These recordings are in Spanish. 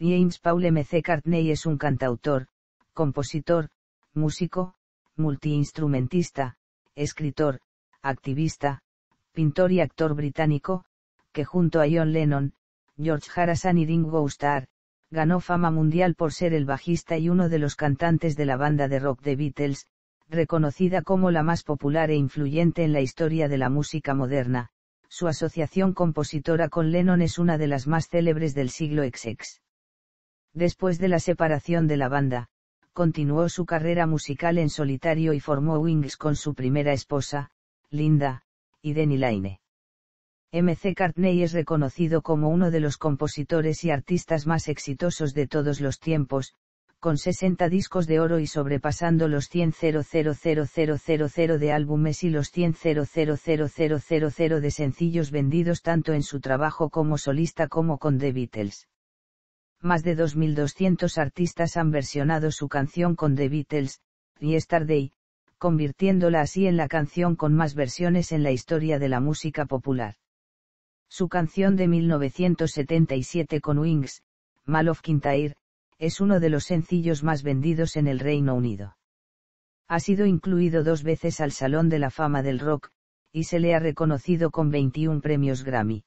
James Paul McCartney Cartney es un cantautor, compositor, músico, multiinstrumentista, escritor, activista, pintor y actor británico, que junto a John Lennon, George Harrison y Ringo Starr, ganó fama mundial por ser el bajista y uno de los cantantes de la banda de rock The Beatles, reconocida como la más popular e influyente en la historia de la música moderna. Su asociación compositora con Lennon es una de las más célebres del siglo XX. Después de la separación de la banda, continuó su carrera musical en solitario y formó Wings con su primera esposa, Linda, y Denny Laine. MC Cartney es reconocido como uno de los compositores y artistas más exitosos de todos los tiempos, con 60 discos de oro y sobrepasando los 000 de álbumes y los 100.000.000 de sencillos vendidos tanto en su trabajo como solista como con The Beatles más de 2.200 artistas han versionado su canción con The Beatles, Yesterday, convirtiéndola así en la canción con más versiones en la historia de la música popular. Su canción de 1977 con Wings, Mal of Kintyre, es uno de los sencillos más vendidos en el Reino Unido. Ha sido incluido dos veces al Salón de la Fama del Rock, y se le ha reconocido con 21 premios Grammy.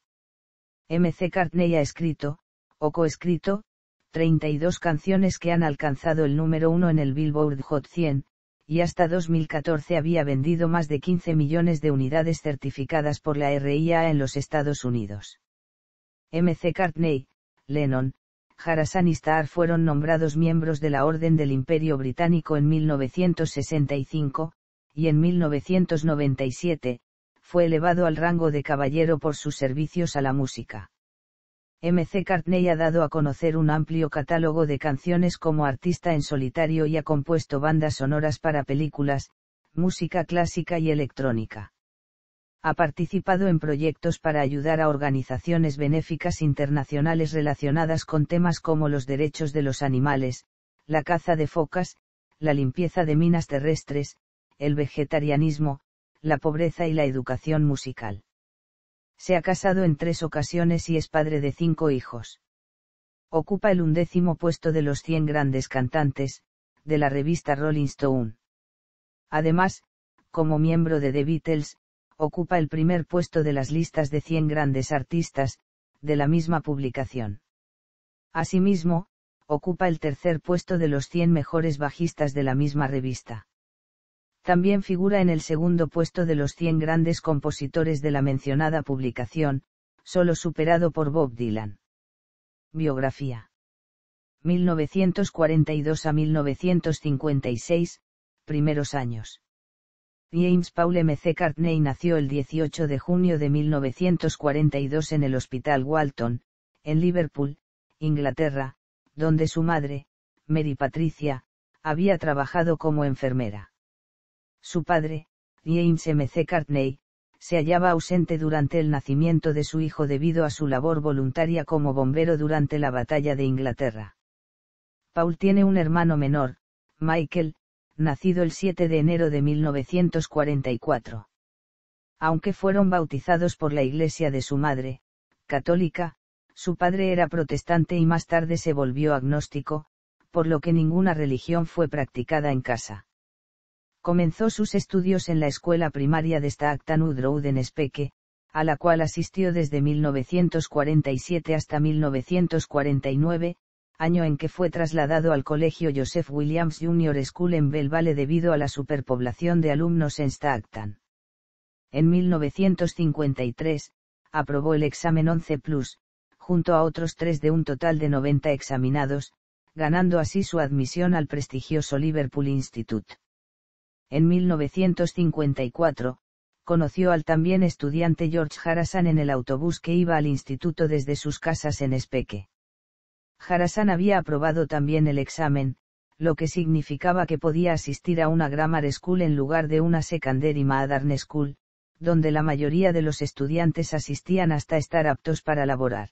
MC Cartney ha escrito, o coescrito, 32 canciones que han alcanzado el número uno en el Billboard Hot 100, y hasta 2014 había vendido más de 15 millones de unidades certificadas por la RIA en los Estados Unidos. MC Cartney, Lennon, Harrison y Starr fueron nombrados miembros de la Orden del Imperio Británico en 1965, y en 1997, fue elevado al rango de caballero por sus servicios a la música. MC Cartney ha dado a conocer un amplio catálogo de canciones como artista en solitario y ha compuesto bandas sonoras para películas, música clásica y electrónica. Ha participado en proyectos para ayudar a organizaciones benéficas internacionales relacionadas con temas como los derechos de los animales, la caza de focas, la limpieza de minas terrestres, el vegetarianismo, la pobreza y la educación musical se ha casado en tres ocasiones y es padre de cinco hijos. Ocupa el undécimo puesto de los 100 grandes cantantes, de la revista Rolling Stone. Además, como miembro de The Beatles, ocupa el primer puesto de las listas de 100 grandes artistas, de la misma publicación. Asimismo, ocupa el tercer puesto de los 100 mejores bajistas de la misma revista también figura en el segundo puesto de los 100 grandes compositores de la mencionada publicación, solo superado por Bob Dylan. Biografía. 1942 a 1956, primeros años. James Paul M. C. Cartney nació el 18 de junio de 1942 en el Hospital Walton, en Liverpool, Inglaterra, donde su madre, Mary Patricia, había trabajado como enfermera su padre, James C. Cartney, se hallaba ausente durante el nacimiento de su hijo debido a su labor voluntaria como bombero durante la batalla de Inglaterra. Paul tiene un hermano menor, Michael, nacido el 7 de enero de 1944. Aunque fueron bautizados por la iglesia de su madre, católica, su padre era protestante y más tarde se volvió agnóstico, por lo que ninguna religión fue practicada en casa. Comenzó sus estudios en la escuela primaria de en speke a la cual asistió desde 1947 hasta 1949, año en que fue trasladado al colegio Joseph Williams Junior School en Belvale debido a la superpoblación de alumnos en Stactan. En 1953, aprobó el examen 11 Plus, junto a otros tres de un total de 90 examinados, ganando así su admisión al prestigioso Liverpool Institute en 1954, conoció al también estudiante George Harasan en el autobús que iba al instituto desde sus casas en Speke. Harasan había aprobado también el examen, lo que significaba que podía asistir a una grammar school en lugar de una secondary modern school, donde la mayoría de los estudiantes asistían hasta estar aptos para laborar.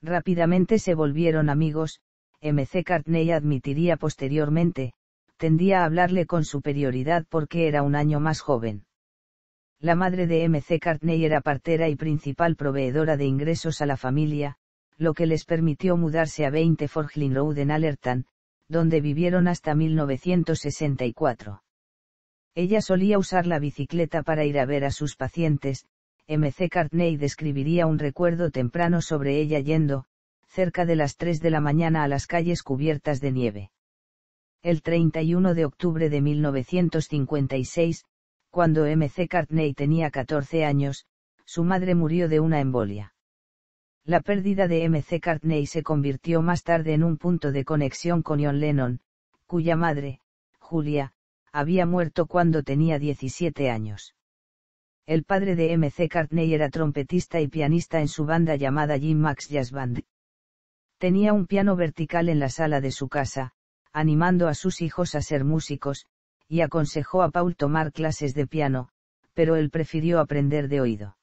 Rápidamente se volvieron amigos, MC Cartney admitiría posteriormente, tendía a hablarle con superioridad porque era un año más joven. La madre de MC Cartney era partera y principal proveedora de ingresos a la familia, lo que les permitió mudarse a 20 Forglin Road en Allerton, donde vivieron hasta 1964. Ella solía usar la bicicleta para ir a ver a sus pacientes, MC Cartney describiría un recuerdo temprano sobre ella yendo, cerca de las 3 de la mañana a las calles cubiertas de nieve el 31 de octubre de 1956, cuando M.C. Cartney tenía 14 años, su madre murió de una embolia. La pérdida de M.C. Cartney se convirtió más tarde en un punto de conexión con John Lennon, cuya madre, Julia, había muerto cuando tenía 17 años. El padre de M.C. Cartney era trompetista y pianista en su banda llamada Jim Max Jazz Band. Tenía un piano vertical en la sala de su casa, animando a sus hijos a ser músicos, y aconsejó a Paul tomar clases de piano, pero él prefirió aprender de oído.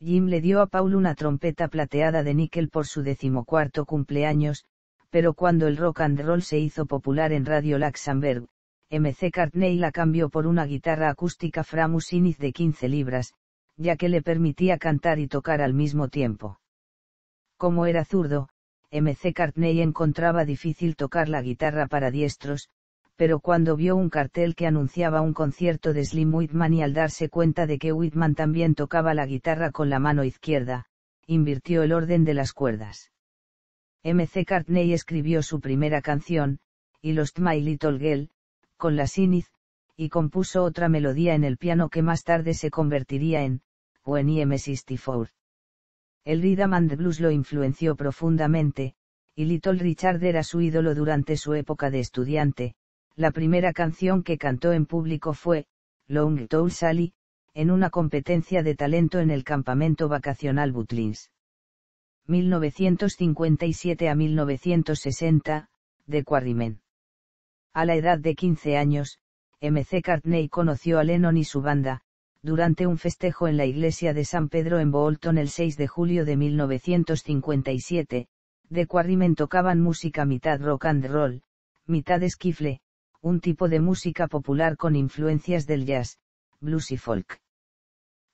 Jim le dio a Paul una trompeta plateada de níquel por su decimocuarto cumpleaños, pero cuando el rock and roll se hizo popular en Radio Luxembourg, MC Cartney la cambió por una guitarra acústica Framusinith de 15 libras, ya que le permitía cantar y tocar al mismo tiempo. Como era zurdo, MC Cartney encontraba difícil tocar la guitarra para diestros, pero cuando vio un cartel que anunciaba un concierto de Slim Whitman y al darse cuenta de que Whitman también tocaba la guitarra con la mano izquierda, invirtió el orden de las cuerdas. MC Cartney escribió su primera canción, y Lost My Little Girl, con la Sinith, y compuso otra melodía en el piano que más tarde se convertiría en, When I'm e 64. El rhythm and blues lo influenció profundamente, y Little Richard era su ídolo durante su época de estudiante. La primera canción que cantó en público fue, Long Tall Sally, en una competencia de talento en el campamento vacacional Butlins. 1957 a 1960, de Quarrymen. A la edad de 15 años, MC Cartney conoció a Lennon y su banda, durante un festejo en la iglesia de San Pedro en Bolton el 6 de julio de 1957, The Quarrymen tocaban música mitad rock and roll, mitad esquifle, un tipo de música popular con influencias del jazz, blues y folk.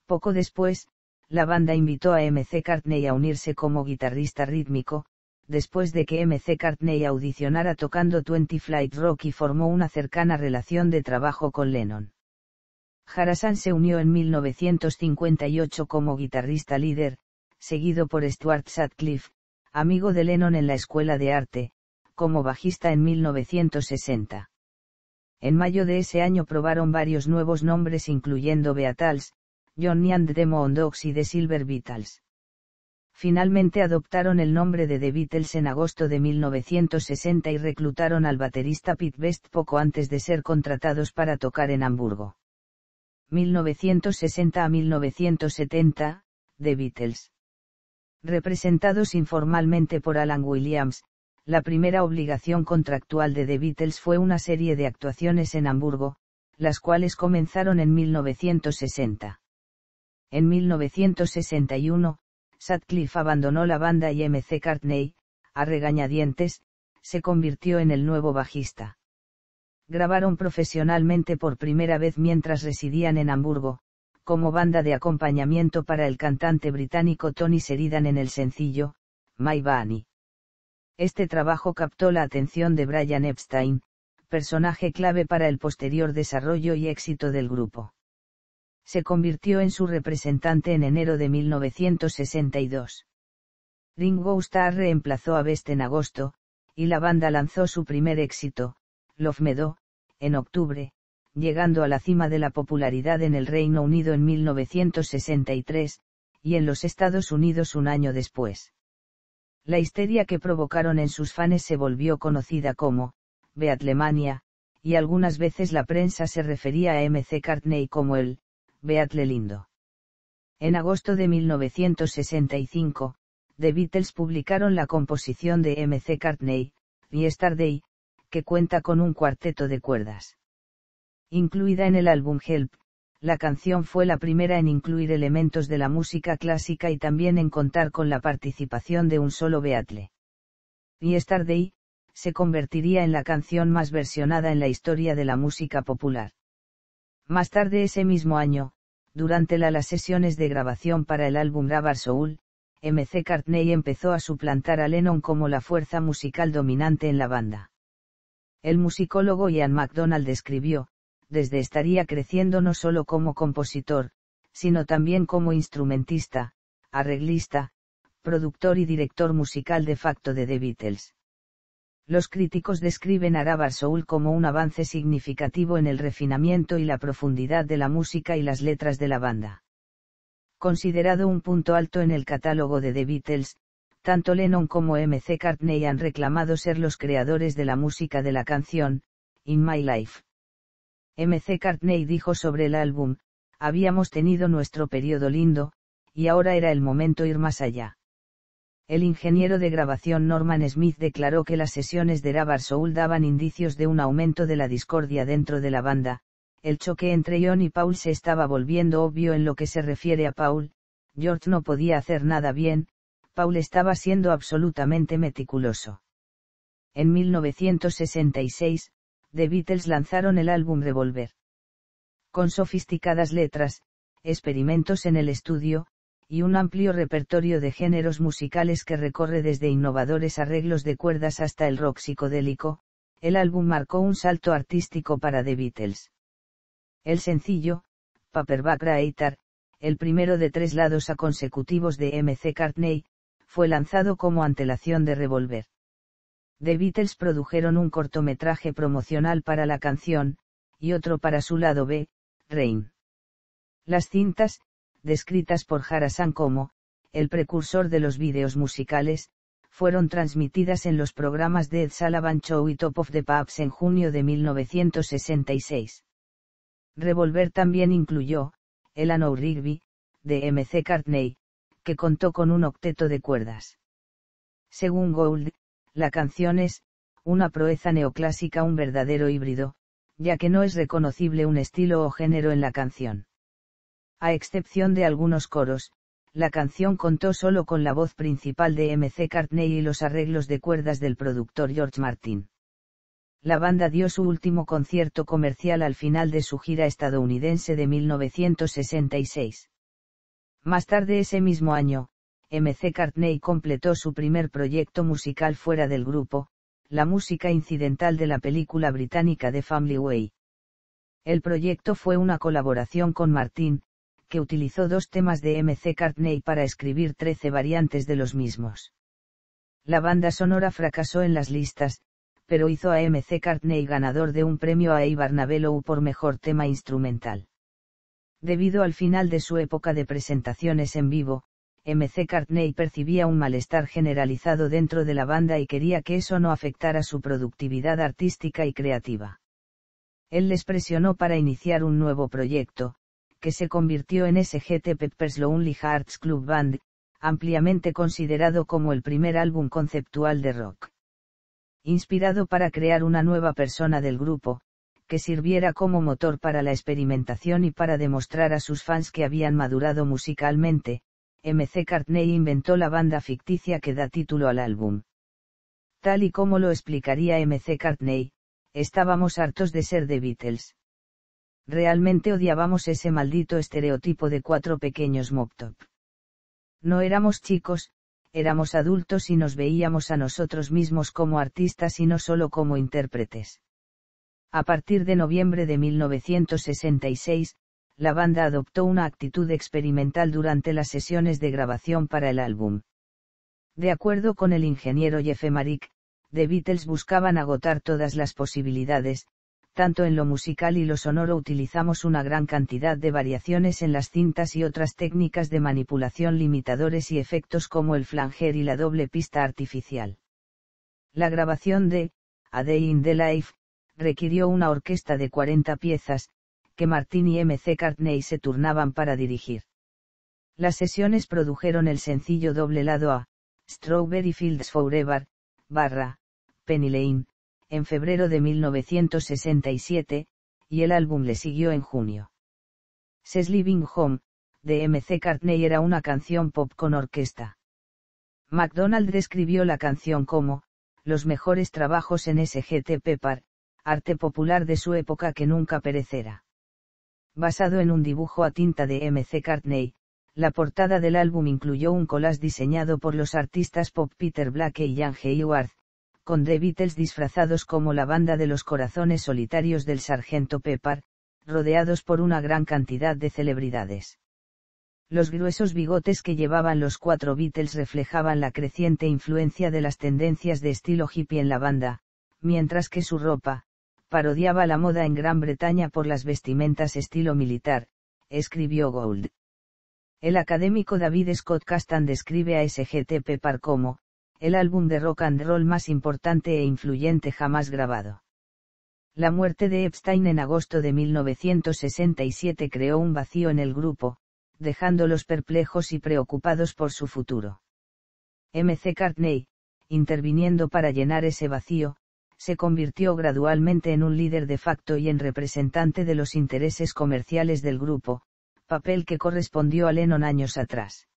Poco después, la banda invitó a MC Cartney a unirse como guitarrista rítmico, después de que MC Cartney audicionara tocando Twenty Flight Rock y formó una cercana relación de trabajo con Lennon. Harasan se unió en 1958 como guitarrista líder, seguido por Stuart Sutcliffe, amigo de Lennon en la Escuela de Arte, como bajista en 1960. En mayo de ese año probaron varios nuevos nombres incluyendo Beatles, Johnny and the y The Silver Beatles. Finalmente adoptaron el nombre de The Beatles en agosto de 1960 y reclutaron al baterista Pete Best poco antes de ser contratados para tocar en Hamburgo. 1960 a 1970, The Beatles. Representados informalmente por Alan Williams, la primera obligación contractual de The Beatles fue una serie de actuaciones en Hamburgo, las cuales comenzaron en 1960. En 1961, Sutcliffe abandonó la banda y MC Cartney, a regañadientes, se convirtió en el nuevo bajista grabaron profesionalmente por primera vez mientras residían en Hamburgo, como banda de acompañamiento para el cantante británico Tony Sheridan en el sencillo, My Bunny. Este trabajo captó la atención de Brian Epstein, personaje clave para el posterior desarrollo y éxito del grupo. Se convirtió en su representante en enero de 1962. Ringo Starr reemplazó a Best en agosto, y la banda lanzó su primer éxito, Do, en octubre, llegando a la cima de la popularidad en el Reino Unido en 1963, y en los Estados Unidos un año después. La histeria que provocaron en sus fans se volvió conocida como, Beatlemania, y algunas veces la prensa se refería a MC Cartney como el, Beatle Lindo. En agosto de 1965, The Beatles publicaron la composición de MC Cartney, Yesterday, que cuenta con un cuarteto de cuerdas. Incluida en el álbum Help, la canción fue la primera en incluir elementos de la música clásica y también en contar con la participación de un solo beatle. Y Starday, se convertiría en la canción más versionada en la historia de la música popular. Más tarde ese mismo año, durante las sesiones de grabación para el álbum Grabar Soul, MC Cartney empezó a suplantar a Lennon como la fuerza musical dominante en la banda. El musicólogo Ian MacDonald escribió: desde estaría creciendo no solo como compositor, sino también como instrumentista, arreglista, productor y director musical de facto de The Beatles. Los críticos describen a Rabar Soul como un avance significativo en el refinamiento y la profundidad de la música y las letras de la banda. Considerado un punto alto en el catálogo de The Beatles, tanto Lennon como MC Cartney han reclamado ser los creadores de la música de la canción, In My Life. MC Cartney dijo sobre el álbum, habíamos tenido nuestro periodo lindo, y ahora era el momento ir más allá. El ingeniero de grabación Norman Smith declaró que las sesiones de Rabar Soul daban indicios de un aumento de la discordia dentro de la banda, el choque entre John y Paul se estaba volviendo obvio en lo que se refiere a Paul, George no podía hacer nada bien, Paul estaba siendo absolutamente meticuloso. En 1966, The Beatles lanzaron el álbum Revolver. Con sofisticadas letras, experimentos en el estudio, y un amplio repertorio de géneros musicales que recorre desde innovadores arreglos de cuerdas hasta el rock psicodélico, el álbum marcó un salto artístico para The Beatles. El sencillo, Paperback Writer, el primero de tres lados a consecutivos de MC Cartney, fue lanzado como antelación de Revolver. The Beatles produjeron un cortometraje promocional para la canción, y otro para su lado B, Rain. Las cintas, descritas por Harasan como, el precursor de los vídeos musicales, fueron transmitidas en los programas de Ed Sullivan Show y Top of the Pubs en junio de 1966. Revolver también incluyó, Eleanor Rigby, de M.C. Cartney, que contó con un octeto de cuerdas. Según Gould, la canción es, una proeza neoclásica, un verdadero híbrido, ya que no es reconocible un estilo o género en la canción. A excepción de algunos coros, la canción contó solo con la voz principal de MC Cartney y los arreglos de cuerdas del productor George Martin. La banda dio su último concierto comercial al final de su gira estadounidense de 1966. Más tarde ese mismo año, MC Cartney completó su primer proyecto musical fuera del grupo, la música incidental de la película británica The Family Way. El proyecto fue una colaboración con Martin, que utilizó dos temas de MC Cartney para escribir 13 variantes de los mismos. La banda sonora fracasó en las listas, pero hizo a MC Cartney ganador de un premio a Barnabello por mejor tema instrumental. Debido al final de su época de presentaciones en vivo, MC Cartney percibía un malestar generalizado dentro de la banda y quería que eso no afectara su productividad artística y creativa. Él les presionó para iniciar un nuevo proyecto, que se convirtió en SGT Peppers Lonely Hearts Club Band, ampliamente considerado como el primer álbum conceptual de rock. Inspirado para crear una nueva persona del grupo, que sirviera como motor para la experimentación y para demostrar a sus fans que habían madurado musicalmente, MC Cartney inventó la banda ficticia que da título al álbum. Tal y como lo explicaría MC Cartney, estábamos hartos de ser The Beatles. Realmente odiábamos ese maldito estereotipo de cuatro pequeños top. No éramos chicos, éramos adultos y nos veíamos a nosotros mismos como artistas y no solo como intérpretes. A partir de noviembre de 1966, la banda adoptó una actitud experimental durante las sesiones de grabación para el álbum. De acuerdo con el ingeniero Jeff Marik, The Beatles buscaban agotar todas las posibilidades, tanto en lo musical y lo sonoro utilizamos una gran cantidad de variaciones en las cintas y otras técnicas de manipulación limitadores y efectos como el flanger y la doble pista artificial. La grabación de A Day in the Life requirió una orquesta de 40 piezas, que Martin y M. C. Cartney se turnaban para dirigir. Las sesiones produjeron el sencillo doble lado A, Strawberry Fields Forever, barra, Penny Lane, en febrero de 1967, y el álbum le siguió en junio. Ses Living Home, de M. C. Cartney era una canción pop con orquesta. McDonald describió la canción como, los mejores trabajos en SGT Pepper, arte popular de su época que nunca perecerá. Basado en un dibujo a tinta de M.C. Cartney, la portada del álbum incluyó un collage diseñado por los artistas pop Peter Black y Jan Hayward, con The Beatles disfrazados como la banda de los corazones solitarios del Sargento Pepper, rodeados por una gran cantidad de celebridades. Los gruesos bigotes que llevaban los cuatro Beatles reflejaban la creciente influencia de las tendencias de estilo hippie en la banda, mientras que su ropa, parodiaba la moda en Gran Bretaña por las vestimentas estilo militar, escribió Gould. El académico David Scott Castan describe a SGT Pepper como, el álbum de rock and roll más importante e influyente jamás grabado. La muerte de Epstein en agosto de 1967 creó un vacío en el grupo, dejándolos perplejos y preocupados por su futuro. MC Cartney, interviniendo para llenar ese vacío, se convirtió gradualmente en un líder de facto y en representante de los intereses comerciales del grupo, papel que correspondió a Lennon años atrás.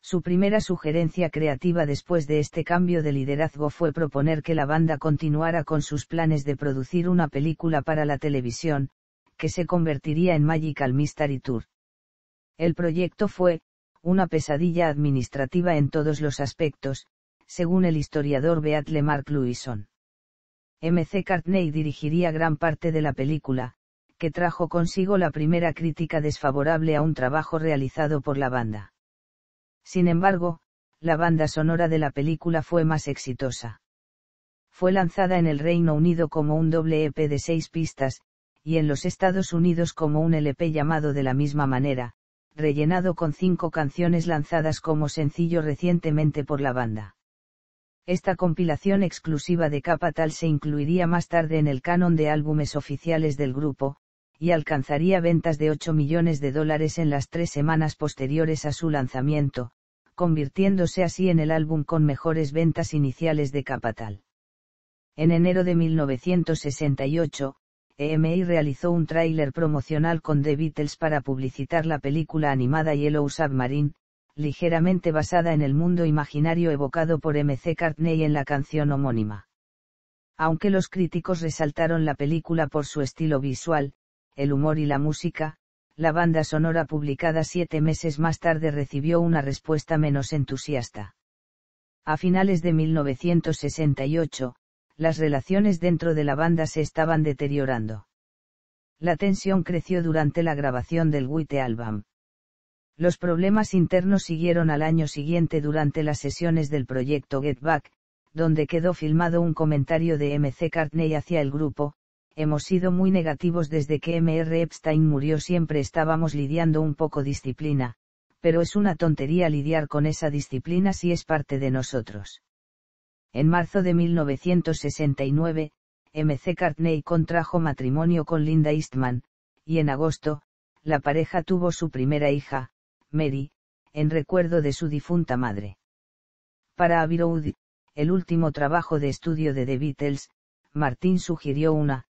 Su primera sugerencia creativa después de este cambio de liderazgo fue proponer que la banda continuara con sus planes de producir una película para la televisión, que se convertiría en Magical Mystery Tour. El proyecto fue, una pesadilla administrativa en todos los aspectos, según el historiador Beatle Mark Lewison. MC Cartney dirigiría gran parte de la película, que trajo consigo la primera crítica desfavorable a un trabajo realizado por la banda. Sin embargo, la banda sonora de la película fue más exitosa. Fue lanzada en el Reino Unido como un doble EP de seis pistas, y en los Estados Unidos como un LP llamado de la misma manera, rellenado con cinco canciones lanzadas como sencillo recientemente por la banda. Esta compilación exclusiva de Capital se incluiría más tarde en el canon de álbumes oficiales del grupo, y alcanzaría ventas de 8 millones de dólares en las tres semanas posteriores a su lanzamiento, convirtiéndose así en el álbum con mejores ventas iniciales de Capital. En enero de 1968, EMI realizó un tráiler promocional con The Beatles para publicitar la película animada Yellow Submarine, ligeramente basada en el mundo imaginario evocado por M.C. Cartney en la canción homónima. Aunque los críticos resaltaron la película por su estilo visual, el humor y la música, la banda sonora publicada siete meses más tarde recibió una respuesta menos entusiasta. A finales de 1968, las relaciones dentro de la banda se estaban deteriorando. La tensión creció durante la grabación del White Album. Los problemas internos siguieron al año siguiente durante las sesiones del proyecto Get Back, donde quedó filmado un comentario de MC Cartney hacia el grupo, hemos sido muy negativos desde que MR Epstein murió siempre estábamos lidiando un poco disciplina, pero es una tontería lidiar con esa disciplina si es parte de nosotros. En marzo de 1969, MC Cartney contrajo matrimonio con Linda Eastman, y en agosto, la pareja tuvo su primera hija, Mary, en recuerdo de su difunta madre. Para Aviroud, el último trabajo de estudio de The Beatles, Martin sugirió una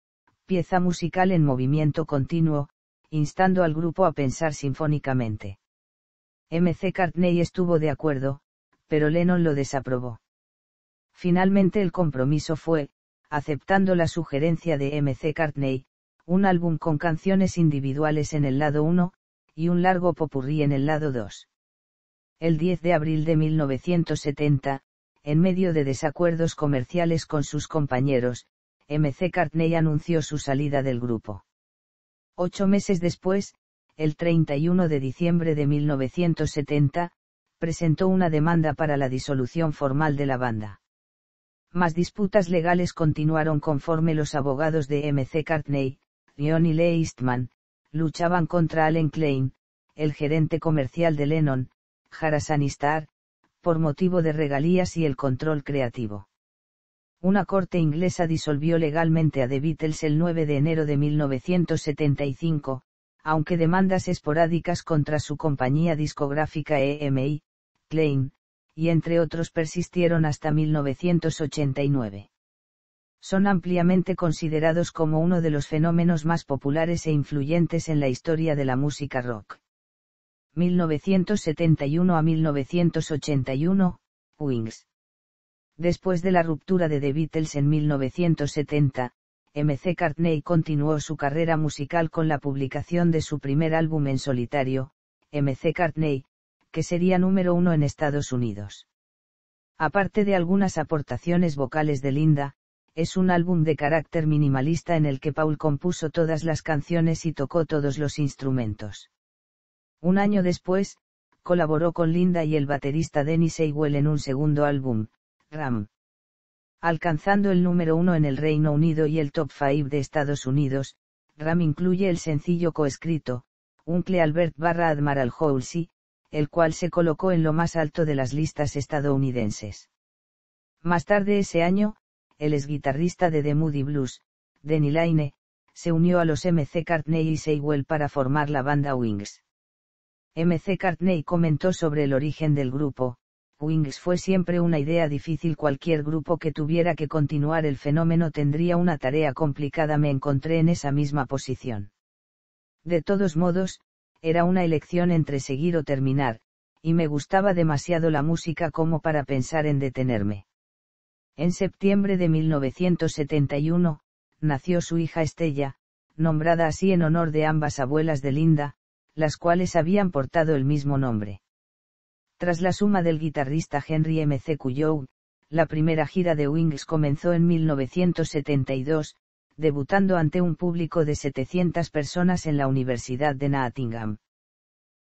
pieza musical en movimiento continuo, instando al grupo a pensar sinfónicamente. MC Cartney estuvo de acuerdo, pero Lennon lo desaprobó. Finalmente el compromiso fue, aceptando la sugerencia de MC Cartney, un álbum con canciones individuales en el lado 1, y un largo popurrí en el lado 2. El 10 de abril de 1970, en medio de desacuerdos comerciales con sus compañeros, MC Cartney anunció su salida del grupo. Ocho meses después, el 31 de diciembre de 1970, presentó una demanda para la disolución formal de la banda. Más disputas legales continuaron conforme los abogados de MC Cartney, Leon y Lee Eastman, luchaban contra Allen Klein, el gerente comercial de Lennon, Star, por motivo de regalías y el control creativo. Una corte inglesa disolvió legalmente a The Beatles el 9 de enero de 1975, aunque demandas esporádicas contra su compañía discográfica EMI, Klein, y entre otros persistieron hasta 1989 son ampliamente considerados como uno de los fenómenos más populares e influyentes en la historia de la música rock. 1971 a 1981, Wings. Después de la ruptura de The Beatles en 1970, MC Cartney continuó su carrera musical con la publicación de su primer álbum en solitario, MC Cartney, que sería número uno en Estados Unidos. Aparte de algunas aportaciones vocales de Linda, es un álbum de carácter minimalista en el que Paul compuso todas las canciones y tocó todos los instrumentos. Un año después, colaboró con Linda y el baterista Dennis Ewell en un segundo álbum, Ram. Alcanzando el número uno en el Reino Unido y el top 5 de Estados Unidos, Ram incluye el sencillo coescrito, Uncle Albert barra Admiral Houlsey, el cual se colocó en lo más alto de las listas estadounidenses. Más tarde ese año, el ex guitarrista de The Moody Blues, Denny Laine, se unió a los MC Cartney y Sewell para formar la banda Wings. MC Cartney comentó sobre el origen del grupo, Wings fue siempre una idea difícil cualquier grupo que tuviera que continuar el fenómeno tendría una tarea complicada me encontré en esa misma posición. De todos modos, era una elección entre seguir o terminar, y me gustaba demasiado la música como para pensar en detenerme. En septiembre de 1971, nació su hija Estella, nombrada así en honor de ambas abuelas de Linda, las cuales habían portado el mismo nombre. Tras la suma del guitarrista Henry M. C. Cuyo, la primera gira de Wings comenzó en 1972, debutando ante un público de 700 personas en la Universidad de Nottingham.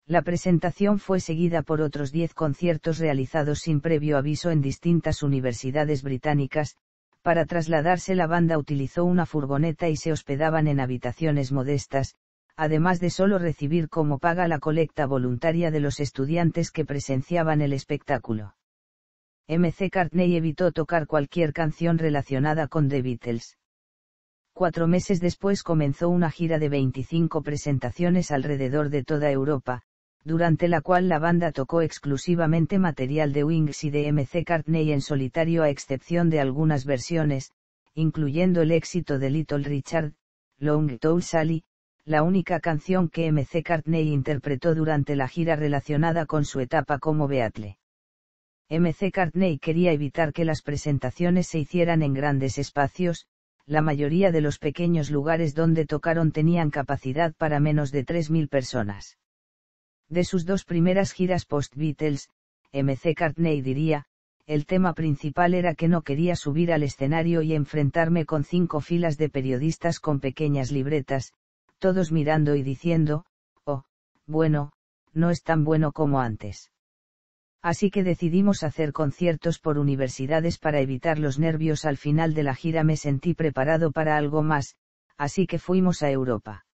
La presentación fue seguida por otros 10 conciertos realizados sin previo aviso en distintas universidades británicas, para trasladarse la banda utilizó una furgoneta y se hospedaban en habitaciones modestas, además de solo recibir como paga la colecta voluntaria de los estudiantes que presenciaban el espectáculo. MC Cartney evitó tocar cualquier canción relacionada con The Beatles. Cuatro meses después comenzó una gira de 25 presentaciones alrededor de toda Europa, durante la cual la banda tocó exclusivamente material de Wings y de MC Cartney en solitario a excepción de algunas versiones, incluyendo el éxito de Little Richard, Long Tall Sally, la única canción que MC Cartney interpretó durante la gira relacionada con su etapa como Beatle. MC Cartney quería evitar que las presentaciones se hicieran en grandes espacios, la mayoría de los pequeños lugares donde tocaron tenían capacidad para menos de 3.000 personas de sus dos primeras giras post-Beatles, MC Cartney diría, el tema principal era que no quería subir al escenario y enfrentarme con cinco filas de periodistas con pequeñas libretas, todos mirando y diciendo, oh, bueno, no es tan bueno como antes. Así que decidimos hacer conciertos por universidades para evitar los nervios al final de la gira me sentí preparado para algo más, así que fuimos a Europa.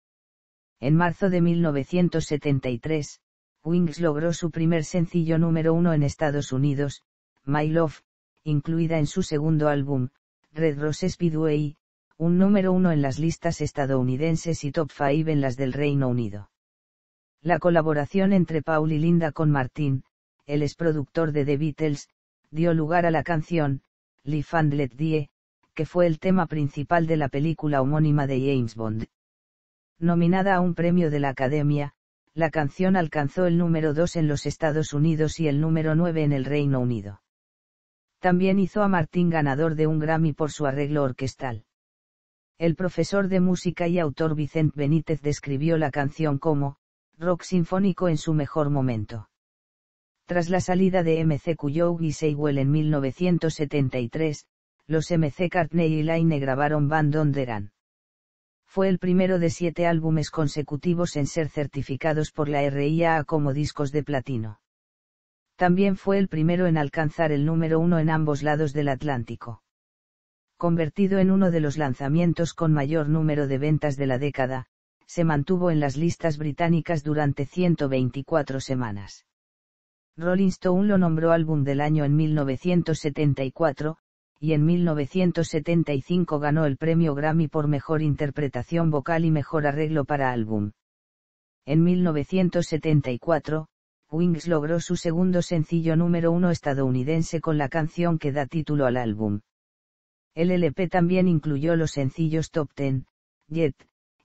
En marzo de 1973, Wings logró su primer sencillo número uno en Estados Unidos, My Love, incluida en su segundo álbum, Red Rose Speedway, un número uno en las listas estadounidenses y top five en las del Reino Unido. La colaboración entre Paul y Linda con Martin, el exproductor de The Beatles, dio lugar a la canción, Live and Let Die, que fue el tema principal de la película homónima de James Bond nominada a un premio de la Academia, la canción alcanzó el número 2 en los Estados Unidos y el número 9 en el Reino Unido. También hizo a Martín ganador de un Grammy por su arreglo orquestal. El profesor de música y autor Vicente Benítez describió la canción como, rock sinfónico en su mejor momento. Tras la salida de MC Cuyo y Seywell en 1973, los MC Cartney y Laine grabaron Band on the fue el primero de siete álbumes consecutivos en ser certificados por la RIAA como discos de platino. También fue el primero en alcanzar el número uno en ambos lados del Atlántico. Convertido en uno de los lanzamientos con mayor número de ventas de la década, se mantuvo en las listas británicas durante 124 semanas. Rolling Stone lo nombró álbum del año en 1974, y en 1975 ganó el premio Grammy por Mejor Interpretación Vocal y Mejor Arreglo para Álbum. En 1974, Wings logró su segundo sencillo número uno estadounidense con la canción que da título al álbum. El LP también incluyó los sencillos Top Ten, Jet,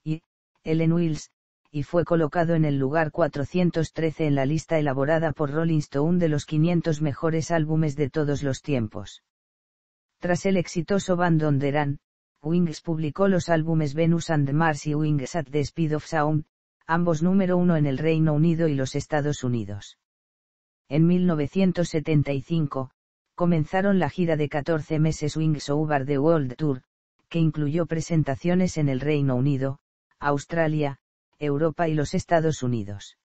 y Ellen Wills, y fue colocado en el lugar 413 en la lista elaborada por Rolling Stone de los 500 mejores álbumes de todos los tiempos. Tras el exitoso Band the Run, Wings publicó los álbumes Venus and Mars y Wings at the Speed of Sound, ambos número uno en el Reino Unido y los Estados Unidos. En 1975, comenzaron la gira de 14 meses Wings Over the World Tour, que incluyó presentaciones en el Reino Unido, Australia, Europa y los Estados Unidos.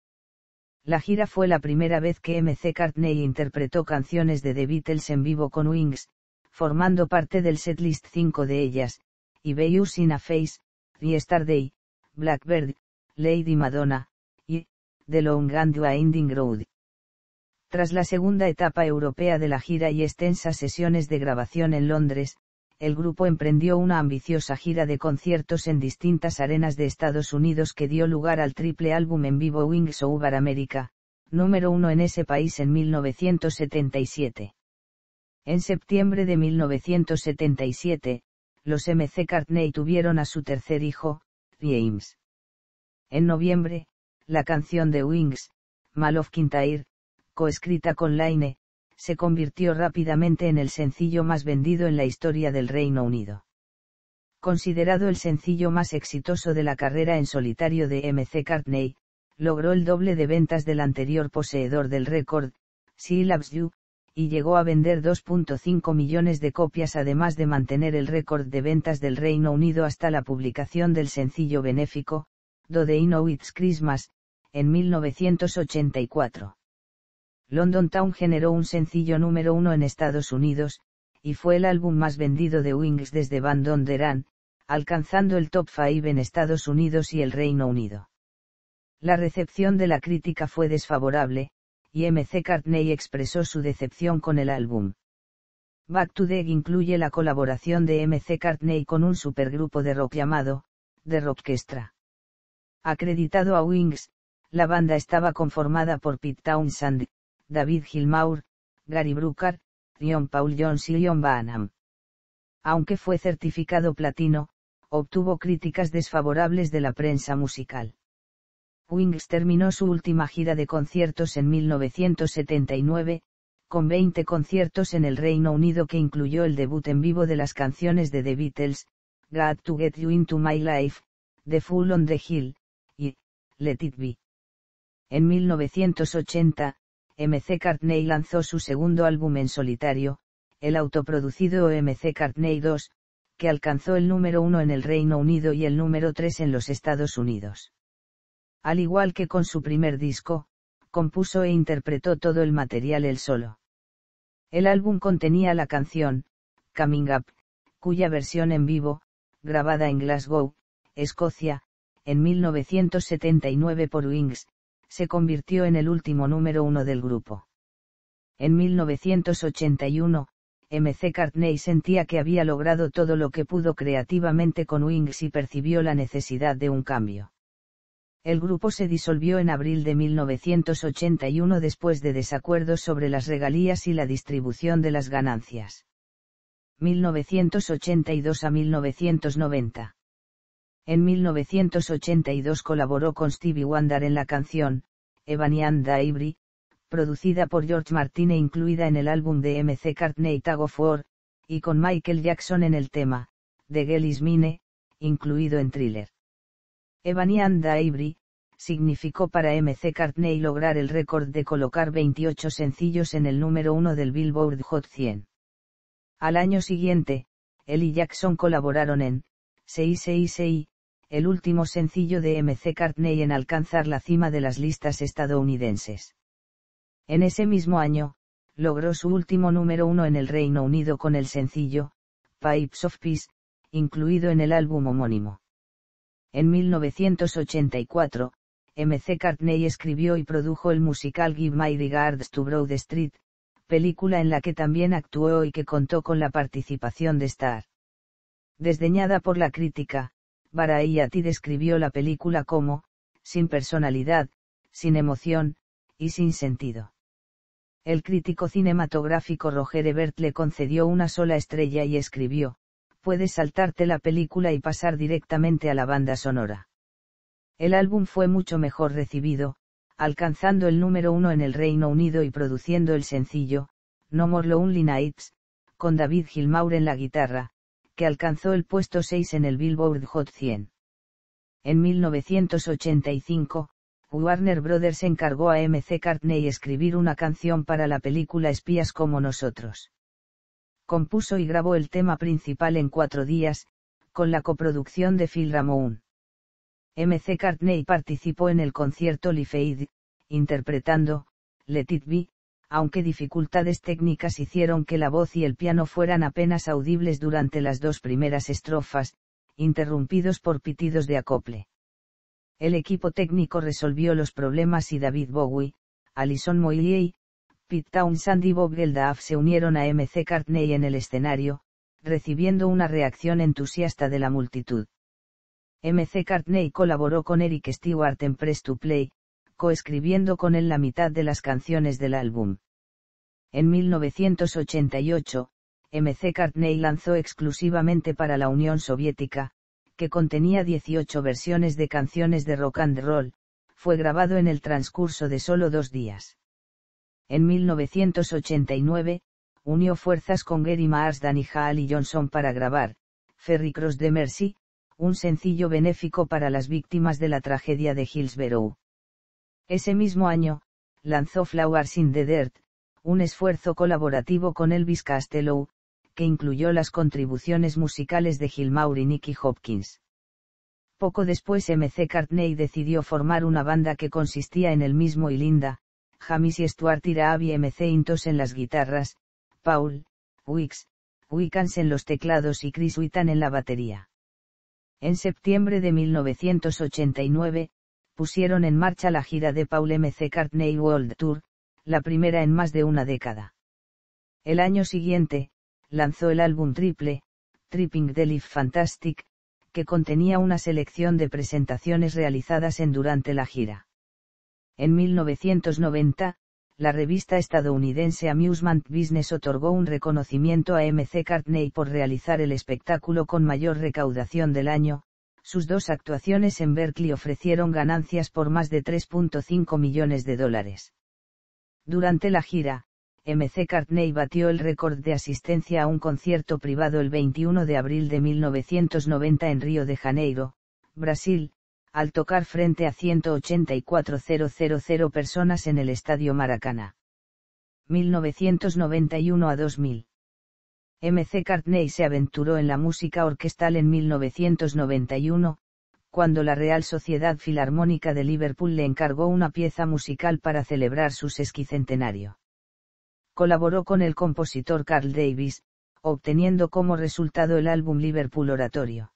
La gira fue la primera vez que MC Cartney interpretó canciones de The Beatles en vivo con Wings, formando parte del setlist cinco de ellas, y in a Face, y Day, Blackbird, Lady Madonna, y The Long and Winding Road. Tras la segunda etapa europea de la gira y extensas sesiones de grabación en Londres, el grupo emprendió una ambiciosa gira de conciertos en distintas arenas de Estados Unidos que dio lugar al triple álbum en vivo Wings Over America, número uno en ese país en 1977. En septiembre de 1977, los MC Cartney tuvieron a su tercer hijo, James. En noviembre, la canción de Wings, Mal of coescrita con Laine, se convirtió rápidamente en el sencillo más vendido en la historia del Reino Unido. Considerado el sencillo más exitoso de la carrera en solitario de MC Cartney, logró el doble de ventas del anterior poseedor del récord, Sea y llegó a vender 2.5 millones de copias además de mantener el récord de ventas del Reino Unido hasta la publicación del sencillo benéfico, Do They Know It's Christmas, en 1984. London Town generó un sencillo número uno en Estados Unidos, y fue el álbum más vendido de Wings desde Van Donderan, alcanzando el top 5 en Estados Unidos y el Reino Unido. La recepción de la crítica fue desfavorable, y Cartney expresó su decepción con el álbum. Back to Deg incluye la colaboración de MC Cartney con un supergrupo de rock llamado, The Rockestra. Acreditado a Wings, la banda estaba conformada por Pete Townsend, David Gilmour, Gary Brooker, John Paul Jones y John Banham. Aunque fue certificado platino, obtuvo críticas desfavorables de la prensa musical. Wings terminó su última gira de conciertos en 1979, con 20 conciertos en el Reino Unido que incluyó el debut en vivo de las canciones de The Beatles, Got to Get You Into My Life, The Fool on the Hill, y Let It Be. En 1980, MC Cartney lanzó su segundo álbum en solitario, el autoproducido MC Cartney 2, que alcanzó el número uno en el Reino Unido y el número 3 en los Estados Unidos al igual que con su primer disco, compuso e interpretó todo el material él solo. El álbum contenía la canción, Coming Up, cuya versión en vivo, grabada en Glasgow, Escocia, en 1979 por Wings, se convirtió en el último número uno del grupo. En 1981, MC Cartney sentía que había logrado todo lo que pudo creativamente con Wings y percibió la necesidad de un cambio. El grupo se disolvió en abril de 1981 después de desacuerdos sobre las regalías y la distribución de las ganancias. 1982 a 1990. En 1982 colaboró con Stevie Wonder en la canción, Ebony and producida por George Martin e incluida en el álbum de MC Cartney Tag of War, y con Michael Jackson en el tema, The Girl Is Mine, incluido en Thriller. Ebony and significó para MC Cartney lograr el récord de colocar 28 sencillos en el número uno del Billboard Hot 100. Al año siguiente, él y Jackson colaboraron en 666, el último sencillo de MC Cartney en alcanzar la cima de las listas estadounidenses. En ese mismo año, logró su último número uno en el Reino Unido con el sencillo, Pipes of Peace, incluido en el álbum homónimo. En 1984, M.C. Cartney escribió y produjo el musical Give My Regards to Broad Street, película en la que también actuó y que contó con la participación de Starr. Desdeñada por la crítica, Barayati describió la película como, sin personalidad, sin emoción, y sin sentido. El crítico cinematográfico Roger Ebert le concedió una sola estrella y escribió, puedes saltarte la película y pasar directamente a la banda sonora. El álbum fue mucho mejor recibido, alcanzando el número uno en el Reino Unido y produciendo el sencillo, No More Lonely Nights, con David Gilmour en la guitarra, que alcanzó el puesto 6 en el Billboard Hot 100. En 1985, Warner Brothers encargó a MC Cartney escribir una canción para la película Espías como nosotros compuso y grabó el tema principal en cuatro días, con la coproducción de Phil Ramone. MC Cartney participó en el concierto Lifeid interpretando, Let It Be, aunque dificultades técnicas hicieron que la voz y el piano fueran apenas audibles durante las dos primeras estrofas, interrumpidos por pitidos de acople. El equipo técnico resolvió los problemas y David Bowie, Alison Moyet Pete Townsend y Bob Geldaf se unieron a MC Cartney en el escenario, recibiendo una reacción entusiasta de la multitud. MC Cartney colaboró con Eric Stewart en Press to Play, coescribiendo con él la mitad de las canciones del álbum. En 1988, MC Cartney lanzó exclusivamente para la Unión Soviética, que contenía 18 versiones de canciones de rock and roll, fue grabado en el transcurso de solo dos días. En 1989, unió fuerzas con Gary Marsden y Hall y Johnson para grabar, Ferry Cross de Mercy, un sencillo benéfico para las víctimas de la tragedia de Hillsborough. Ese mismo año, lanzó Flowers in the Dirt, un esfuerzo colaborativo con Elvis Costello, que incluyó las contribuciones musicales de Gilmour y Nicky Hopkins. Poco después MC Cartney decidió formar una banda que consistía en el mismo y Linda, Jamis y Stuart irá a Intos en las guitarras, Paul, Wicks, Wiccans en los teclados y Chris Whitan en la batería. En septiembre de 1989, pusieron en marcha la gira de Paul M.C. Cartney World Tour, la primera en más de una década. El año siguiente, lanzó el álbum triple, Tripping the Fantastic, que contenía una selección de presentaciones realizadas en durante la gira. En 1990, la revista estadounidense Amusement Business otorgó un reconocimiento a MC Cartney por realizar el espectáculo con mayor recaudación del año, sus dos actuaciones en Berkeley ofrecieron ganancias por más de 3.5 millones de dólares. Durante la gira, MC Cartney batió el récord de asistencia a un concierto privado el 21 de abril de 1990 en Río de Janeiro, Brasil, al tocar frente a 184.000 personas en el Estadio Maracana. 1991 a 2000. MC Cartney se aventuró en la música orquestal en 1991, cuando la Real Sociedad Filarmónica de Liverpool le encargó una pieza musical para celebrar su sesquicentenario. Colaboró con el compositor Carl Davis, obteniendo como resultado el álbum Liverpool Oratorio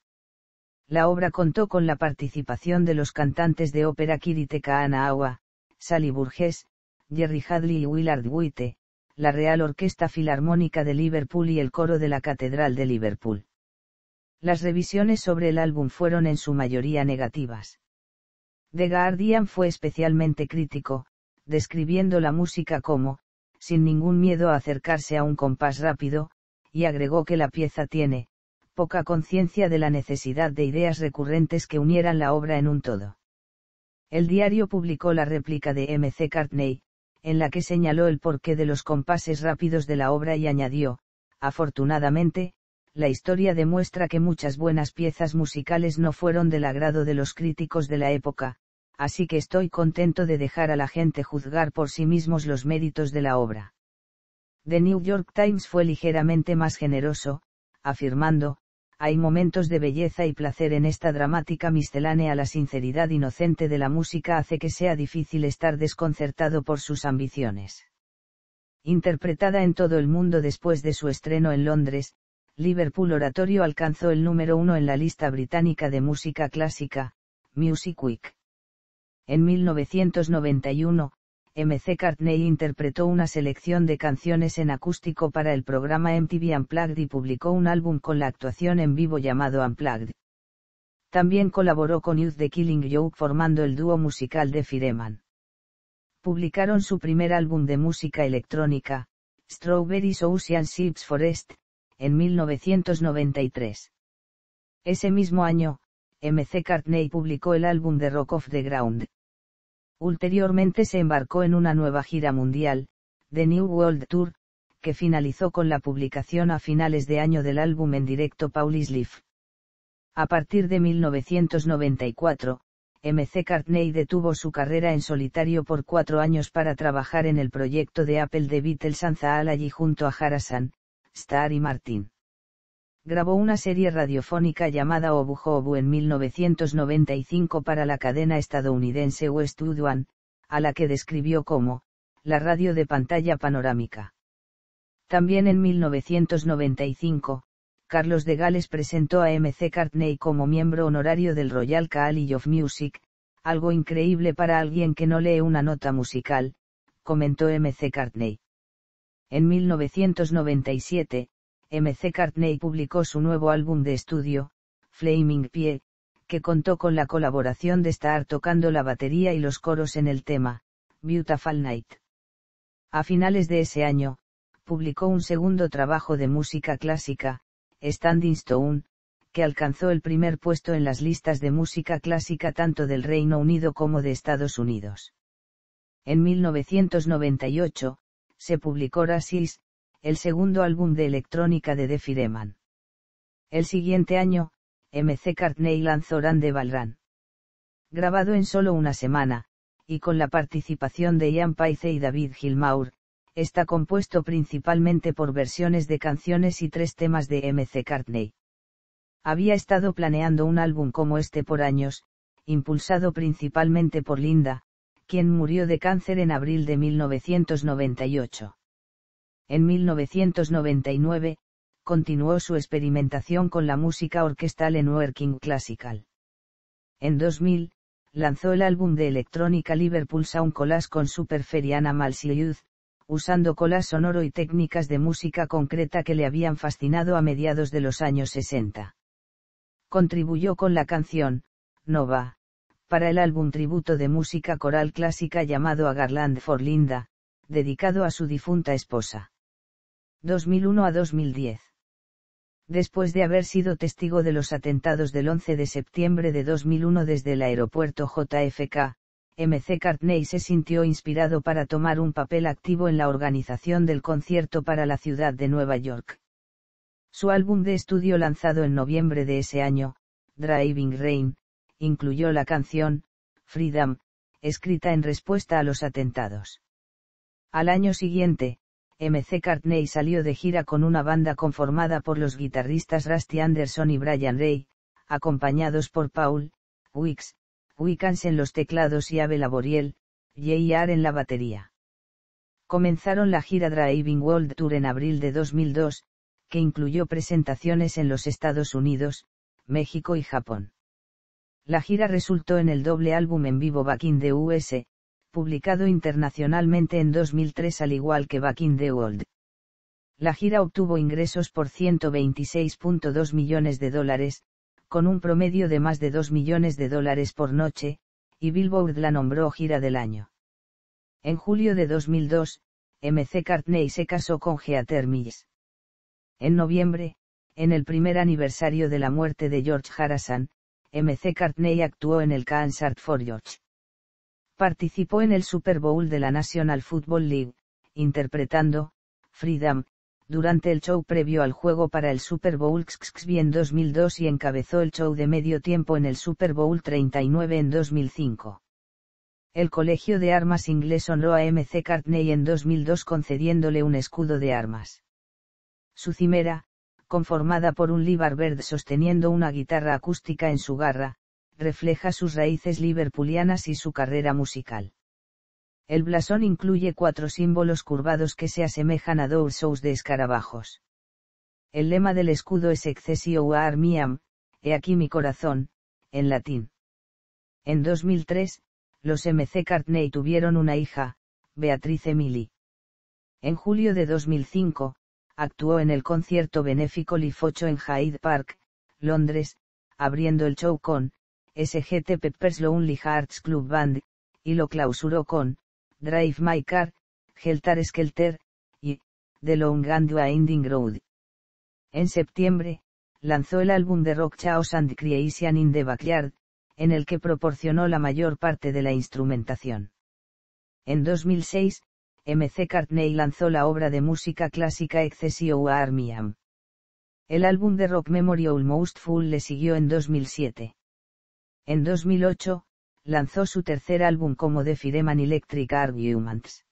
la obra contó con la participación de los cantantes de ópera Kirite Kaanawa, Sally Burgess, Jerry Hadley y Willard Witte, la Real Orquesta Filarmónica de Liverpool y el coro de la Catedral de Liverpool. Las revisiones sobre el álbum fueron en su mayoría negativas. The Guardian fue especialmente crítico, describiendo la música como, sin ningún miedo a acercarse a un compás rápido, y agregó que la pieza tiene, poca conciencia de la necesidad de ideas recurrentes que unieran la obra en un todo. El diario publicó la réplica de M. C. Cartney, en la que señaló el porqué de los compases rápidos de la obra y añadió, afortunadamente, la historia demuestra que muchas buenas piezas musicales no fueron del agrado de los críticos de la época, así que estoy contento de dejar a la gente juzgar por sí mismos los méritos de la obra. The New York Times fue ligeramente más generoso, afirmando, hay momentos de belleza y placer en esta dramática miscelánea. La sinceridad inocente de la música hace que sea difícil estar desconcertado por sus ambiciones. Interpretada en todo el mundo después de su estreno en Londres, Liverpool Oratorio alcanzó el número uno en la lista británica de música clásica, Music Week. En 1991, MC Cartney interpretó una selección de canciones en acústico para el programa MTV Unplugged y publicó un álbum con la actuación en vivo llamado Unplugged. También colaboró con Youth the Killing Joke formando el dúo musical de Fireman. Publicaron su primer álbum de música electrónica, Strawberries Ocean Ships Forest, en 1993. Ese mismo año, MC Cartney publicó el álbum de Rock of the Ground, Ulteriormente se embarcó en una nueva gira mundial, The New World Tour, que finalizó con la publicación a finales de año del álbum en directo Paulis Leaf. A partir de 1994, MC Cartney detuvo su carrera en solitario por cuatro años para trabajar en el proyecto de Apple de Beatles Anza allí junto a Harasan, Starr y Martin grabó una serie radiofónica llamada Obu Obu en 1995 para la cadena estadounidense Westwood One, a la que describió como, la radio de pantalla panorámica. También en 1995, Carlos de Gales presentó a MC Cartney como miembro honorario del Royal College of Music, algo increíble para alguien que no lee una nota musical, comentó MC Cartney. En 1997, MC Cartney publicó su nuevo álbum de estudio, Flaming Pie, que contó con la colaboración de Star tocando la batería y los coros en el tema, Beautiful Night. A finales de ese año, publicó un segundo trabajo de música clásica, Standing Stone, que alcanzó el primer puesto en las listas de música clásica tanto del Reino Unido como de Estados Unidos. En 1998, se publicó Racist, el segundo álbum de electrónica de Def Fireman. El siguiente año, MC Cartney lanzó Run de Balran. Grabado en solo una semana, y con la participación de Ian Paice y David Gilmour, está compuesto principalmente por versiones de canciones y tres temas de MC Cartney. Había estado planeando un álbum como este por años, impulsado principalmente por Linda, quien murió de cáncer en abril de 1998. En 1999, continuó su experimentación con la música orquestal en Working Classical. En 2000, lanzó el álbum de electrónica Liverpool Sound Collage con Superferiana Feriana Youth, usando colas sonoro y técnicas de música concreta que le habían fascinado a mediados de los años 60. Contribuyó con la canción, Nova, para el álbum tributo de música coral clásica llamado A Garland for Linda, dedicado a su difunta esposa. 2001 a 2010. Después de haber sido testigo de los atentados del 11 de septiembre de 2001 desde el aeropuerto JFK, MC Cartney se sintió inspirado para tomar un papel activo en la organización del concierto para la ciudad de Nueva York. Su álbum de estudio lanzado en noviembre de ese año, Driving Rain, incluyó la canción, Freedom, escrita en respuesta a los atentados. Al año siguiente, MC Cartney salió de gira con una banda conformada por los guitarristas Rusty Anderson y Brian Ray, acompañados por Paul, Wicks, Wickens en los teclados y Abel Aboriel, J.R. en la batería. Comenzaron la gira Driving World Tour en abril de 2002, que incluyó presentaciones en los Estados Unidos, México y Japón. La gira resultó en el doble álbum en vivo Back in the US, publicado internacionalmente en 2003 al igual que Back in the World. La gira obtuvo ingresos por 126.2 millones de dólares, con un promedio de más de 2 millones de dólares por noche, y Billboard la nombró gira del año. En julio de 2002, MC Cartney se casó con Heather Mills. En noviembre, en el primer aniversario de la muerte de George Harrison, MC Cartney actuó en el Concert for George participó en el Super Bowl de la National Football League, interpretando, Freedom, durante el show previo al juego para el Super Bowl XXV en 2002 y encabezó el show de medio tiempo en el Super Bowl 39 en 2005. El Colegio de Armas inglés honró a M.C. Cartney en 2002 concediéndole un escudo de armas. Su cimera, conformada por un libar verde sosteniendo una guitarra acústica en su garra, refleja sus raíces liverpulianas y su carrera musical. El blasón incluye cuatro símbolos curvados que se asemejan a dos shows de escarabajos. El lema del escudo es Excessio Armiam, he aquí mi corazón, en latín. En 2003, los MC Cartney tuvieron una hija, Beatriz Emily. En julio de 2005, actuó en el concierto benéfico Lifocho en Hyde Park, Londres, abriendo el show con SGT Peppers Lonely Hearts Club Band, y lo clausuró con Drive My Car, Geltar Skelter, y The Long and Ending Road. En septiembre, lanzó el álbum de rock Chaos and Creation in the Backyard, en el que proporcionó la mayor parte de la instrumentación. En 2006, MC Cartney lanzó la obra de música clásica Excessio Armiam. El álbum de rock Memory Almost Full le siguió en 2007. En 2008, lanzó su tercer álbum como The Fireman Electric Arguments.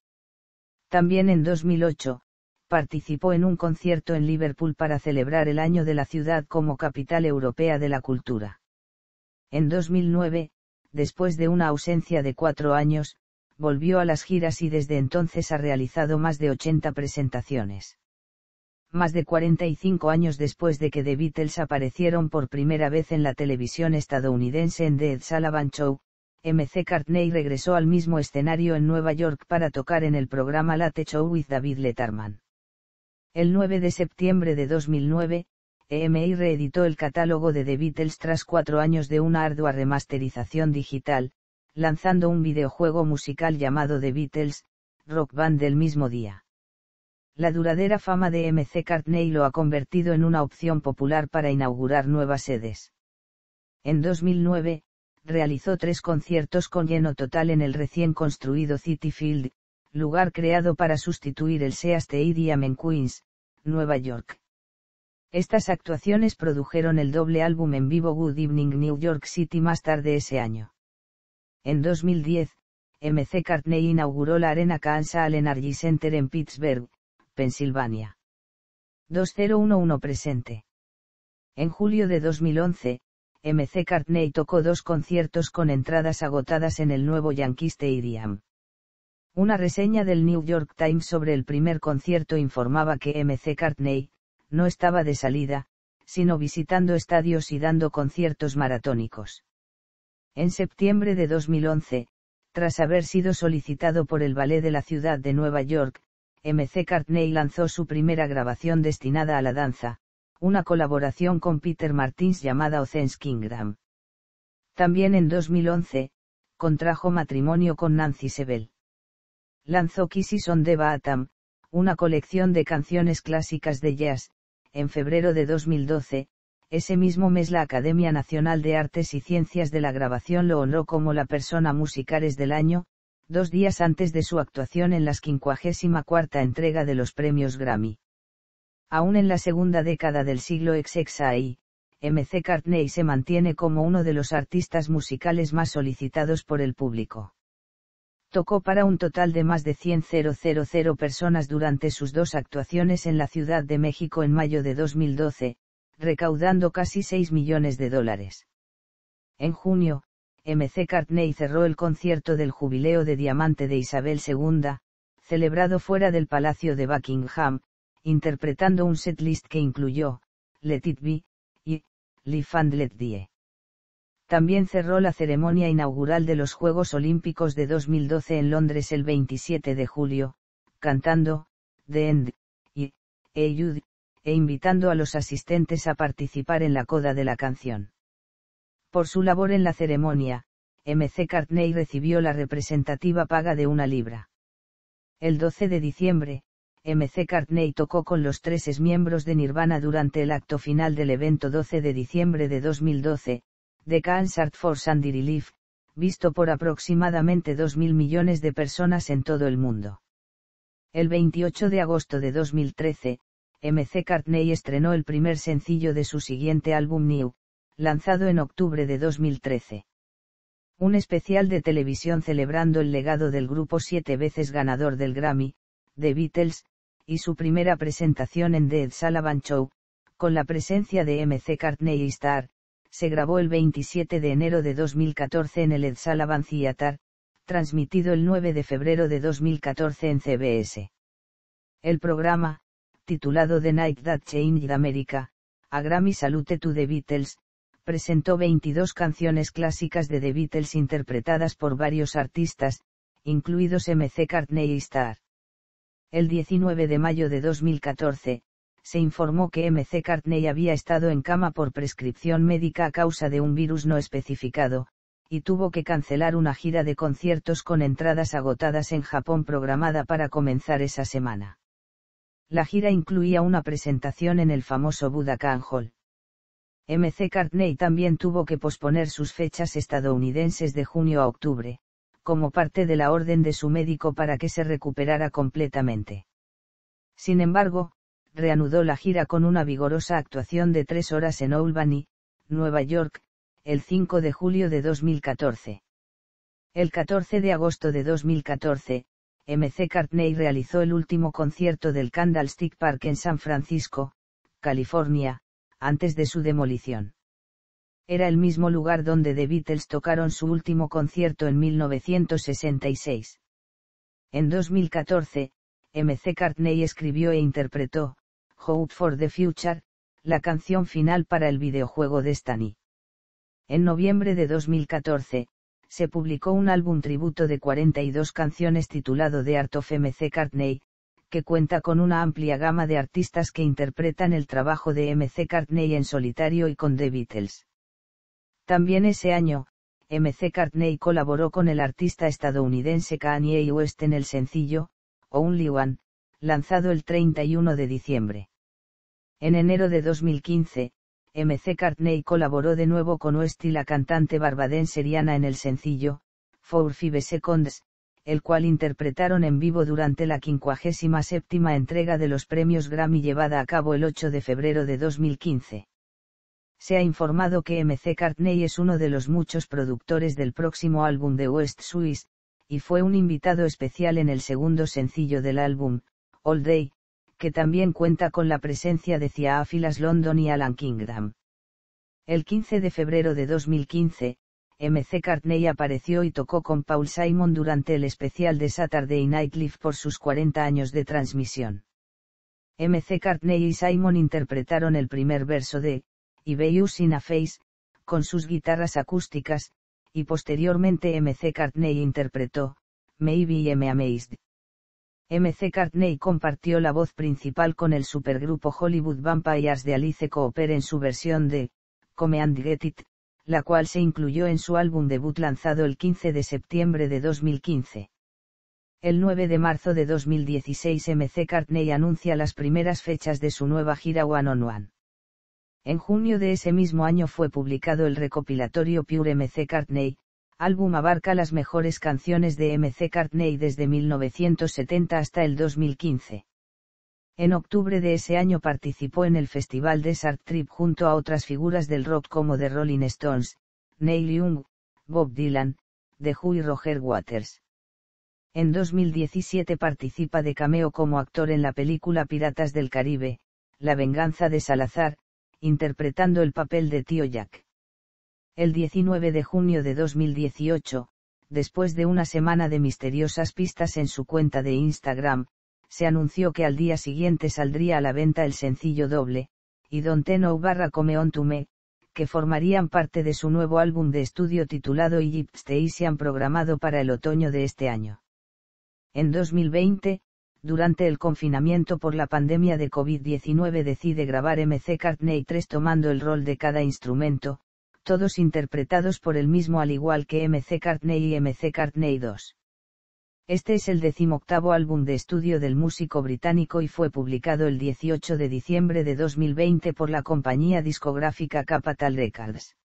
También en 2008, participó en un concierto en Liverpool para celebrar el año de la ciudad como capital europea de la cultura. En 2009, después de una ausencia de cuatro años, volvió a las giras y desde entonces ha realizado más de 80 presentaciones más de 45 años después de que The Beatles aparecieron por primera vez en la televisión estadounidense en The Ed Sullivan Show, MC Cartney regresó al mismo escenario en Nueva York para tocar en el programa Late Show with David Letterman. El 9 de septiembre de 2009, EMI reeditó el catálogo de The Beatles tras cuatro años de una ardua remasterización digital, lanzando un videojuego musical llamado The Beatles, Rock Band del mismo día. La duradera fama de MC Cartney lo ha convertido en una opción popular para inaugurar nuevas sedes. En 2009, realizó tres conciertos con lleno total en el recién construido City Field, lugar creado para sustituir el Sea Stadium en Queens, Nueva York. Estas actuaciones produjeron el doble álbum en vivo Good Evening New York City más tarde ese año. En 2010, MC Cartney inauguró la Arena Kansas Allen Energy Center en Pittsburgh, Pensilvania. 2011 presente. En julio de 2011, MC Cartney tocó dos conciertos con entradas agotadas en el nuevo Yankee Stadium. Una reseña del New York Times sobre el primer concierto informaba que MC Cartney, no estaba de salida, sino visitando estadios y dando conciertos maratónicos. En septiembre de 2011, tras haber sido solicitado por el Ballet de la Ciudad de Nueva York, MC Cartney lanzó su primera grabación destinada a la danza, una colaboración con Peter Martins llamada Ocean's Kingdom. También en 2011, contrajo matrimonio con Nancy Sebel. Lanzó Kisses on the Bottom, una colección de canciones clásicas de jazz, en febrero de 2012, ese mismo mes la Academia Nacional de Artes y Ciencias de la Grabación lo honró como la persona Musicales del año, dos días antes de su actuación en la 54 entrega de los premios Grammy. Aún en la segunda década del siglo XXI, MC Cartney se mantiene como uno de los artistas musicales más solicitados por el público. Tocó para un total de más de 100,000 personas durante sus dos actuaciones en la Ciudad de México en mayo de 2012, recaudando casi 6 millones de dólares. En junio, MC Cartney cerró el concierto del jubileo de diamante de Isabel II, celebrado fuera del Palacio de Buckingham, interpretando un setlist que incluyó, Let It Be, y, Live and Let Die. También cerró la ceremonia inaugural de los Juegos Olímpicos de 2012 en Londres el 27 de julio, cantando, The End, y, Hey e invitando a los asistentes a participar en la coda de la canción. Por su labor en la ceremonia, MC Cartney recibió la representativa paga de una libra. El 12 de diciembre, MC Cartney tocó con los tres miembros de Nirvana durante el acto final del evento 12 de diciembre de 2012, The Cancer for Sandy Relief, visto por aproximadamente 2.000 millones de personas en todo el mundo. El 28 de agosto de 2013, MC Cartney estrenó el primer sencillo de su siguiente álbum New, lanzado en octubre de 2013. Un especial de televisión celebrando el legado del grupo siete veces ganador del Grammy, The Beatles, y su primera presentación en The Ed Sullivan Show, con la presencia de MC Cartney y Starr, se grabó el 27 de enero de 2014 en el Ed Sullivan Theater, transmitido el 9 de febrero de 2014 en CBS. El programa, titulado The Night That Changed America, a Grammy Salute to the Beatles, presentó 22 canciones clásicas de The Beatles interpretadas por varios artistas, incluidos MC Cartney y Star. El 19 de mayo de 2014, se informó que MC Cartney había estado en cama por prescripción médica a causa de un virus no especificado, y tuvo que cancelar una gira de conciertos con entradas agotadas en Japón programada para comenzar esa semana. La gira incluía una presentación en el famoso Budokan Hall. MC Cartney también tuvo que posponer sus fechas estadounidenses de junio a octubre, como parte de la orden de su médico para que se recuperara completamente. Sin embargo, reanudó la gira con una vigorosa actuación de tres horas en Albany, Nueva York, el 5 de julio de 2014. El 14 de agosto de 2014, MC Cartney realizó el último concierto del Candlestick Park en San Francisco, California, antes de su demolición. Era el mismo lugar donde The Beatles tocaron su último concierto en 1966. En 2014, MC Cartney escribió e interpretó, Hope for the Future, la canción final para el videojuego Destiny. En noviembre de 2014, se publicó un álbum tributo de 42 canciones titulado The Art of MC Cartney, que cuenta con una amplia gama de artistas que interpretan el trabajo de MC Cartney en solitario y con The Beatles. También ese año, MC Cartney colaboró con el artista estadounidense Kanye West en el sencillo, Only One, lanzado el 31 de diciembre. En enero de 2015, MC Cartney colaboró de nuevo con West y la cantante barbadense Rihanna en el sencillo, Four Five Seconds, el cual interpretaron en vivo durante la 57 entrega de los premios Grammy llevada a cabo el 8 de febrero de 2015. Se ha informado que MC Cartney es uno de los muchos productores del próximo álbum de West Suisse, y fue un invitado especial en el segundo sencillo del álbum, All Day, que también cuenta con la presencia de filas, London y Alan Kingdom. El 15 de febrero de 2015, MC Cartney apareció y tocó con Paul Simon durante el especial de Saturday Night Live por sus 40 años de transmisión. MC Cartney y Simon interpretaron el primer verso de, y You in a Face, con sus guitarras acústicas, y posteriormente MC Cartney interpretó, Maybe I'm Amazed. MC Cartney compartió la voz principal con el supergrupo Hollywood Vampires de Alice Cooper en su versión de, Come and Get It, la cual se incluyó en su álbum debut lanzado el 15 de septiembre de 2015. El 9 de marzo de 2016 MC Cartney anuncia las primeras fechas de su nueva gira One on One. En junio de ese mismo año fue publicado el recopilatorio Pure MC Cartney, álbum abarca las mejores canciones de MC Cartney desde 1970 hasta el 2015. En octubre de ese año participó en el Festival Desert Trip junto a otras figuras del rock como The Rolling Stones, Neil Young, Bob Dylan, The Who y Roger Waters. En 2017 participa de cameo como actor en la película Piratas del Caribe, La venganza de Salazar, interpretando el papel de tío Jack. El 19 de junio de 2018, después de una semana de misteriosas pistas en su cuenta de Instagram, se anunció que al día siguiente saldría a la venta el sencillo doble, y Don't Teno barra Come On To Me, que formarían parte de su nuevo álbum de estudio titulado se han programado para el otoño de este año. En 2020, durante el confinamiento por la pandemia de COVID-19 decide grabar MC Cartney 3 tomando el rol de cada instrumento, todos interpretados por el mismo al igual que MC Cartney y MC Cartney 2. Este es el decimoctavo álbum de estudio del músico británico y fue publicado el 18 de diciembre de 2020 por la compañía discográfica Capital Records.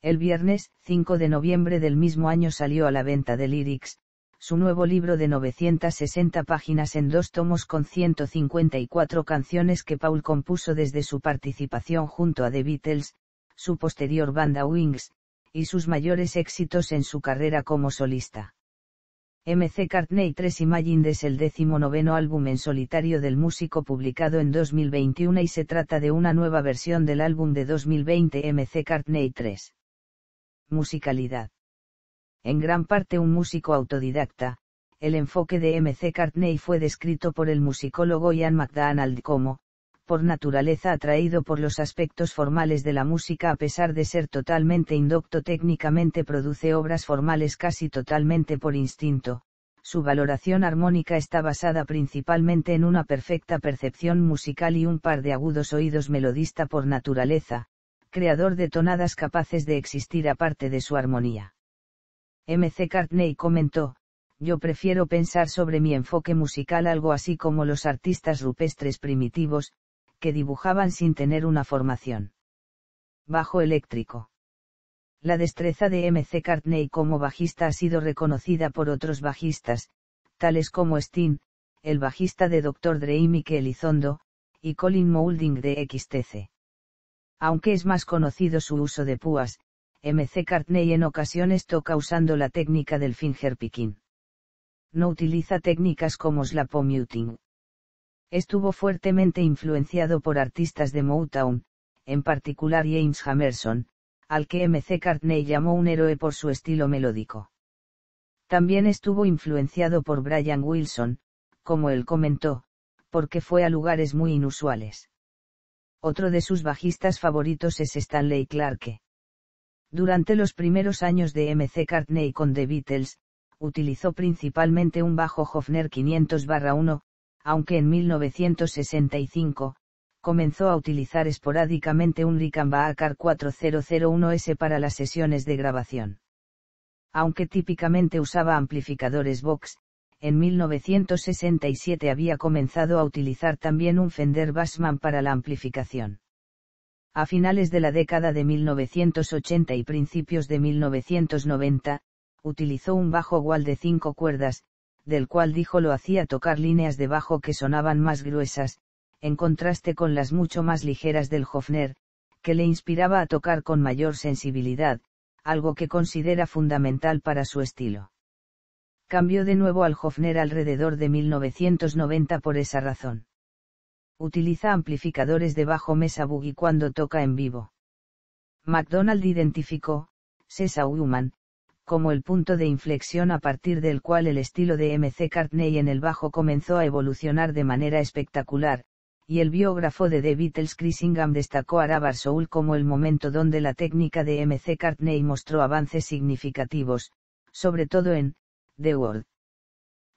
El viernes, 5 de noviembre del mismo año salió a la venta de Lyrics, su nuevo libro de 960 páginas en dos tomos con 154 canciones que Paul compuso desde su participación junto a The Beatles, su posterior banda Wings, y sus mayores éxitos en su carrera como solista. MC Cartney 3 Imagine es el décimo noveno álbum en solitario del músico publicado en 2021 y se trata de una nueva versión del álbum de 2020 MC Cartney 3. Musicalidad. En gran parte un músico autodidacta, el enfoque de MC Cartney fue descrito por el musicólogo Ian McDonald como por naturaleza atraído por los aspectos formales de la música a pesar de ser totalmente indocto técnicamente produce obras formales casi totalmente por instinto, su valoración armónica está basada principalmente en una perfecta percepción musical y un par de agudos oídos melodista por naturaleza, creador de tonadas capaces de existir aparte de su armonía. M.C. Cartney comentó, yo prefiero pensar sobre mi enfoque musical algo así como los artistas rupestres primitivos, que dibujaban sin tener una formación. Bajo eléctrico. La destreza de MC Cartney como bajista ha sido reconocida por otros bajistas, tales como Steen, el bajista de Dr. Dre y Elizondo, y Colin Moulding de XTC. Aunque es más conocido su uso de púas, MC Cartney en ocasiones toca usando la técnica del finger picking. No utiliza técnicas como slap muting estuvo fuertemente influenciado por artistas de Motown, en particular James Hammerson, al que MC Cartney llamó un héroe por su estilo melódico. También estuvo influenciado por Brian Wilson, como él comentó, porque fue a lugares muy inusuales. Otro de sus bajistas favoritos es Stanley Clarke. Durante los primeros años de MC Cartney con The Beatles, utilizó principalmente un bajo Hofner 500-1, aunque en 1965, comenzó a utilizar esporádicamente un Rickenbacker 4001S para las sesiones de grabación. Aunque típicamente usaba amplificadores Vox, en 1967 había comenzado a utilizar también un Fender Bassman para la amplificación. A finales de la década de 1980 y principios de 1990, utilizó un bajo wall de cinco cuerdas, del cual dijo lo hacía tocar líneas de bajo que sonaban más gruesas, en contraste con las mucho más ligeras del Hofner, que le inspiraba a tocar con mayor sensibilidad, algo que considera fundamental para su estilo. Cambió de nuevo al Hofner alrededor de 1990 por esa razón. Utiliza amplificadores de bajo mesa boogie cuando toca en vivo. McDonald identificó, César Human, como el punto de inflexión a partir del cual el estilo de MC Cartney en el bajo comenzó a evolucionar de manera espectacular, y el biógrafo de The Beatles Chris destacó a Rabar Soul como el momento donde la técnica de MC Cartney mostró avances significativos, sobre todo en The World.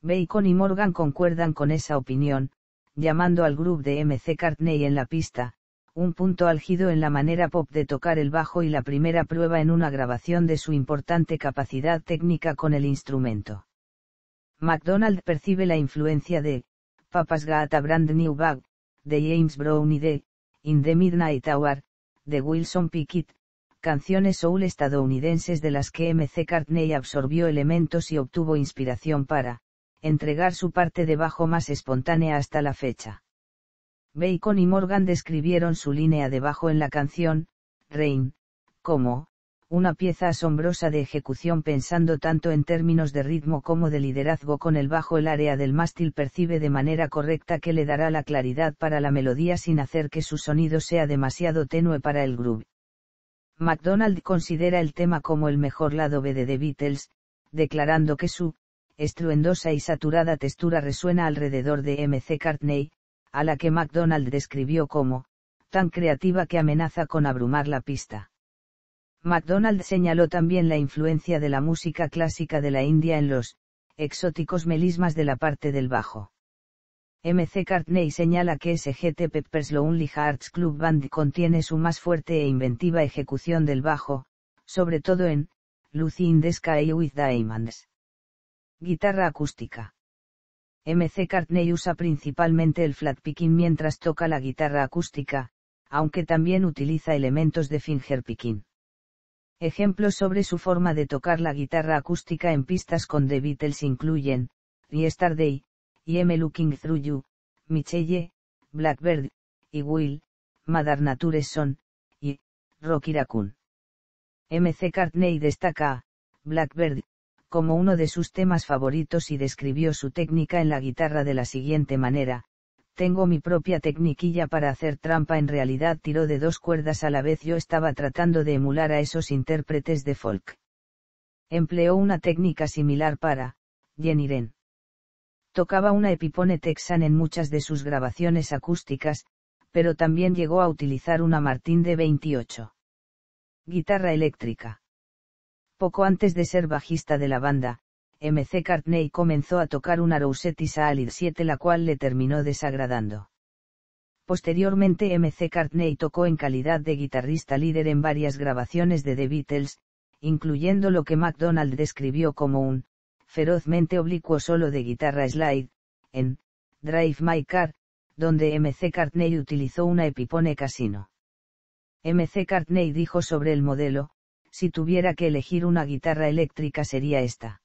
Bacon y Morgan concuerdan con esa opinión, llamando al grupo de MC Cartney en la pista, un punto álgido en la manera pop de tocar el bajo y la primera prueba en una grabación de su importante capacidad técnica con el instrumento. McDonald percibe la influencia de Papa's Gata Brand New Bag, de James Brown y de In the Midnight Hour, de Wilson Pickett, canciones soul estadounidenses de las que MC Cartney absorbió elementos y obtuvo inspiración para entregar su parte de bajo más espontánea hasta la fecha. Bacon y Morgan describieron su línea de bajo en la canción, Rain, como, una pieza asombrosa de ejecución pensando tanto en términos de ritmo como de liderazgo con el bajo el área del mástil percibe de manera correcta que le dará la claridad para la melodía sin hacer que su sonido sea demasiado tenue para el groove. MacDonald considera el tema como el mejor lado B de The Beatles, declarando que su, estruendosa y saturada textura resuena alrededor de MC Cartney, a la que McDonald describió como, tan creativa que amenaza con abrumar la pista. McDonald señaló también la influencia de la música clásica de la India en los, exóticos melismas de la parte del bajo. MC Cartney señala que SGT Peppers Lonely Hearts Club Band contiene su más fuerte e inventiva ejecución del bajo, sobre todo en, Lucy in the with Diamonds. Guitarra acústica. MC Cartney usa principalmente el flatpicking mientras toca la guitarra acústica, aunque también utiliza elementos de fingerpicking. Ejemplos sobre su forma de tocar la guitarra acústica en pistas con The Beatles incluyen, Yesterday, I'm Looking Through You, Michelle, Blackbird, y Will, Madar Nature Son, y Rocky Raccoon. MC Cartney destaca, Blackbird, como uno de sus temas favoritos y describió su técnica en la guitarra de la siguiente manera, tengo mi propia tecniquilla para hacer trampa en realidad tiró de dos cuerdas a la vez yo estaba tratando de emular a esos intérpretes de folk. Empleó una técnica similar para, Jeniren. Tocaba una epipone texan en muchas de sus grabaciones acústicas, pero también llegó a utilizar una Martín de 28. Guitarra eléctrica. Poco antes de ser bajista de la banda, MC Cartney comenzó a tocar una y Saalid 7 la cual le terminó desagradando. Posteriormente MC Cartney tocó en calidad de guitarrista líder en varias grabaciones de The Beatles, incluyendo lo que MacDonald describió como un ferozmente oblicuo solo de guitarra slide, en Drive My Car, donde MC Cartney utilizó una Epipone Casino. MC Cartney dijo sobre el modelo, si tuviera que elegir una guitarra eléctrica sería esta.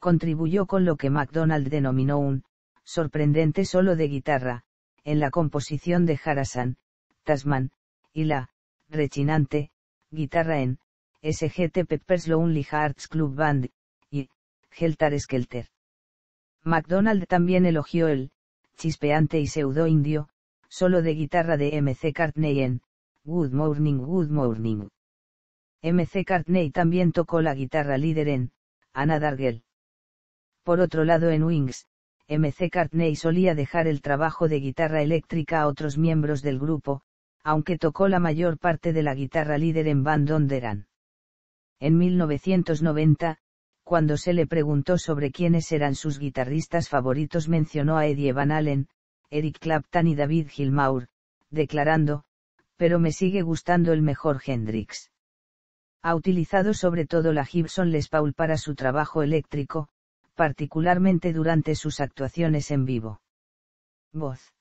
Contribuyó con lo que MacDonald denominó un sorprendente solo de guitarra, en la composición de Harassan, Tasman, y la rechinante guitarra en SGT Peppers Lonely Hearts Club Band, y Helter Skelter. MacDonald también elogió el chispeante y pseudo indio, solo de guitarra de MC Cartney en Good Morning, Good Morning. MC Cartney también tocó la guitarra líder en Anna Dargel. Por otro lado, en Wings, MC Cartney solía dejar el trabajo de guitarra eléctrica a otros miembros del grupo, aunque tocó la mayor parte de la guitarra líder en Van Donderan. En 1990, cuando se le preguntó sobre quiénes eran sus guitarristas favoritos, mencionó a Eddie Van Allen, Eric Clapton y David Gilmour, declarando, pero me sigue gustando el mejor Hendrix ha utilizado sobre todo la Gibson Les Paul para su trabajo eléctrico, particularmente durante sus actuaciones en vivo. Voz.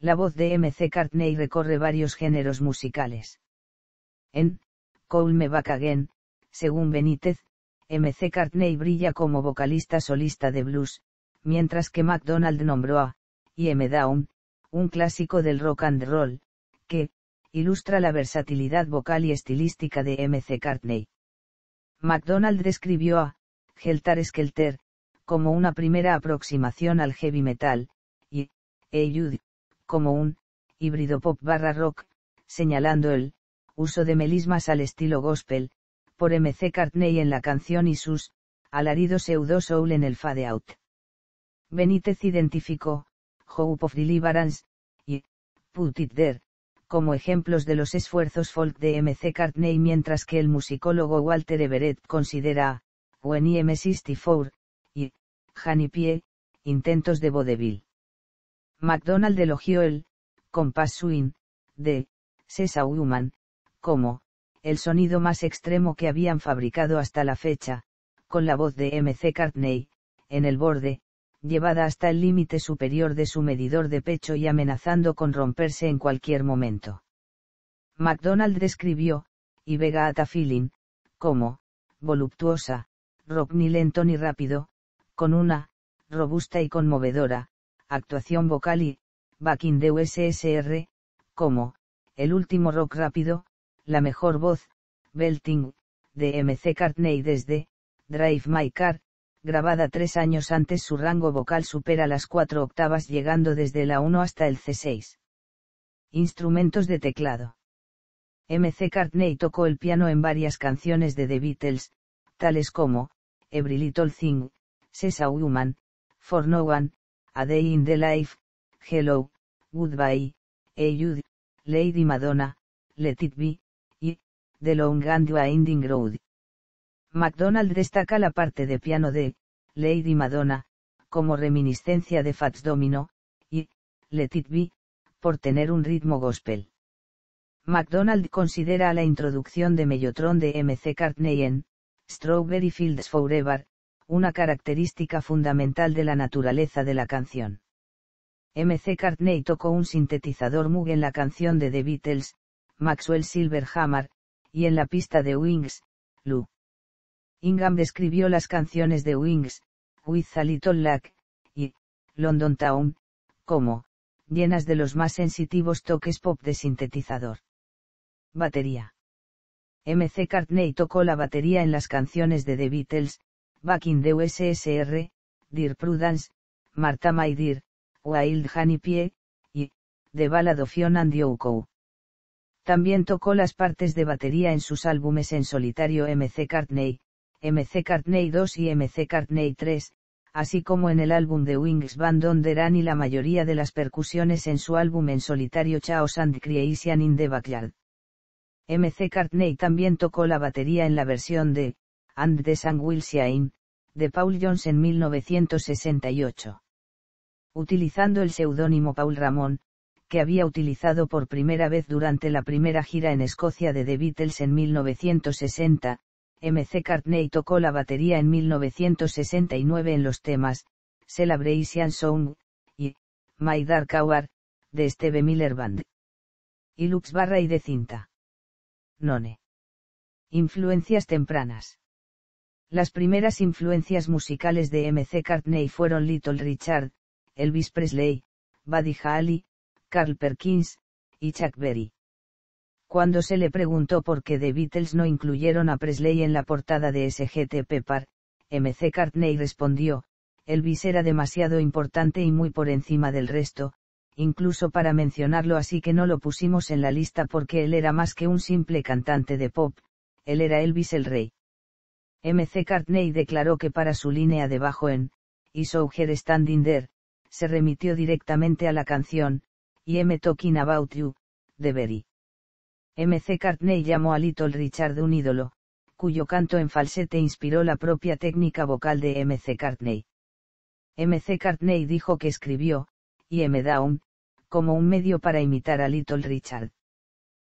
La voz de M.C. Cartney recorre varios géneros musicales. En Call Me Back Again, según Benítez, M.C. Cartney brilla como vocalista solista de blues, mientras que McDonald nombró a m Down, un clásico del rock and roll, que, ilustra la versatilidad vocal y estilística de M.C. Cartney. McDonald describió a Geltar Skelter como una primera aproximación al heavy metal, y Jude" como un híbrido pop barra rock, señalando el uso de melismas al estilo gospel, por M.C. Cartney en la canción y sus alaridos pseudo soul en el fade out. Benítez identificó Hope of Deliverance y Put It There como ejemplos de los esfuerzos folk de M. C. Cartney mientras que el musicólogo Walter Everett considera, When e I 64, y, Pie, intentos de vodevil. McDonald elogió el, Compass swing, de, Sesa Woman, como, el sonido más extremo que habían fabricado hasta la fecha, con la voz de M. C. Cartney, en el borde, llevada hasta el límite superior de su medidor de pecho y amenazando con romperse en cualquier momento. McDonald describió, y Vega Feeling, como, voluptuosa, rock ni lento ni rápido, con una, robusta y conmovedora, actuación vocal y, backing de USSR, como, el último rock rápido, la mejor voz, Belting, de MC Cartney desde, Drive My Car, grabada tres años antes su rango vocal supera las cuatro octavas llegando desde la 1 hasta el C6. Instrumentos de teclado. MC Cartney tocó el piano en varias canciones de The Beatles, tales como, Every Little Thing, Says Woman, For No One, A Day in the Life, Hello, Goodbye, Hey Lady Madonna, Let It Be, y, The Long and Winding Road. McDonald destaca la parte de piano de Lady Madonna, como reminiscencia de Fats Domino, y Let It Be, por tener un ritmo gospel. McDonald considera la introducción de Mellotron de MC Cartney en Strawberry Fields Forever, una característica fundamental de la naturaleza de la canción. MC Cartney tocó un sintetizador Moog en la canción de The Beatles, Maxwell Silverhammer, y en la pista de Wings, Lou. Ingham describió las canciones de Wings, With a Little Luck, y London Town, como llenas de los más sensitivos toques pop de sintetizador. Batería. MC Cartney tocó la batería en las canciones de The Beatles, Back in the USSR, Dear Prudence, Martha My Dear, Wild Honey Pie, y The Ballad of Fiona and Yoko. También tocó las partes de batería en sus álbumes en solitario MC Cartney, M.C. Cartney 2 y M.C. Cartney 3, así como en el álbum de Wings Band On The y la mayoría de las percusiones en su álbum en solitario Chaos and Creation in the Backyard. Cartney también tocó la batería en la versión de And the Sun Will Shine, de Paul Jones en 1968. Utilizando el seudónimo Paul Ramón, que había utilizado por primera vez durante la primera gira en Escocia de The Beatles en 1960, M.C. Cartney tocó la batería en 1969 en los temas, Celebration Song, y, My Dark Hour, de Steve Miller Band. Y Lux Barra y de cinta. None. Influencias tempranas. Las primeras influencias musicales de M.C. Cartney fueron Little Richard, Elvis Presley, Buddy Holly, Carl Perkins, y Chuck Berry. Cuando se le preguntó por qué The Beatles no incluyeron a Presley en la portada de SGT Pepper, MC Cartney respondió, Elvis era demasiado importante y muy por encima del resto, incluso para mencionarlo así que no lo pusimos en la lista porque él era más que un simple cantante de pop, él era Elvis el rey. MC Cartney declaró que para su línea debajo en, "Is Standing There, se remitió directamente a la canción, y Talking About You, de Berry. MC Cartney llamó a Little Richard un ídolo, cuyo canto en falsete inspiró la propia técnica vocal de MC Cartney. MC Cartney dijo que escribió, y M. Down, como un medio para imitar a Little Richard.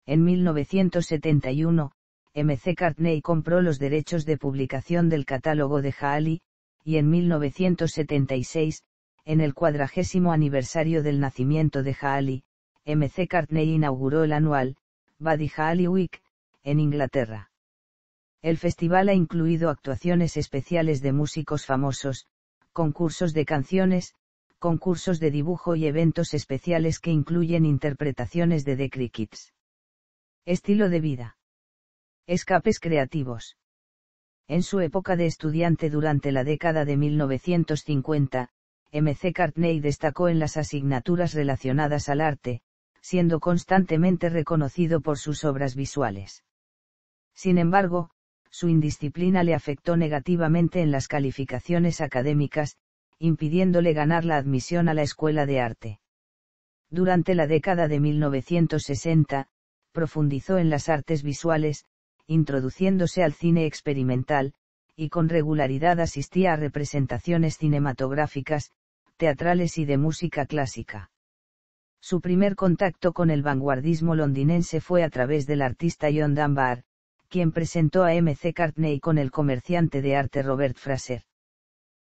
En 1971, MC Cartney compró los derechos de publicación del catálogo de Haali, y en 1976, en el cuadragésimo aniversario del nacimiento de Haali, MC Cartney inauguró el anual Badihali en Inglaterra. El festival ha incluido actuaciones especiales de músicos famosos, concursos de canciones, concursos de dibujo y eventos especiales que incluyen interpretaciones de The Crickets. Estilo de vida. Escapes creativos. En su época de estudiante durante la década de 1950, MC Cartney destacó en las asignaturas relacionadas al arte, siendo constantemente reconocido por sus obras visuales. Sin embargo, su indisciplina le afectó negativamente en las calificaciones académicas, impidiéndole ganar la admisión a la Escuela de Arte. Durante la década de 1960, profundizó en las artes visuales, introduciéndose al cine experimental, y con regularidad asistía a representaciones cinematográficas, teatrales y de música clásica. Su primer contacto con el vanguardismo londinense fue a través del artista John Dunbar, quien presentó a M.C. Cartney con el comerciante de arte Robert Fraser.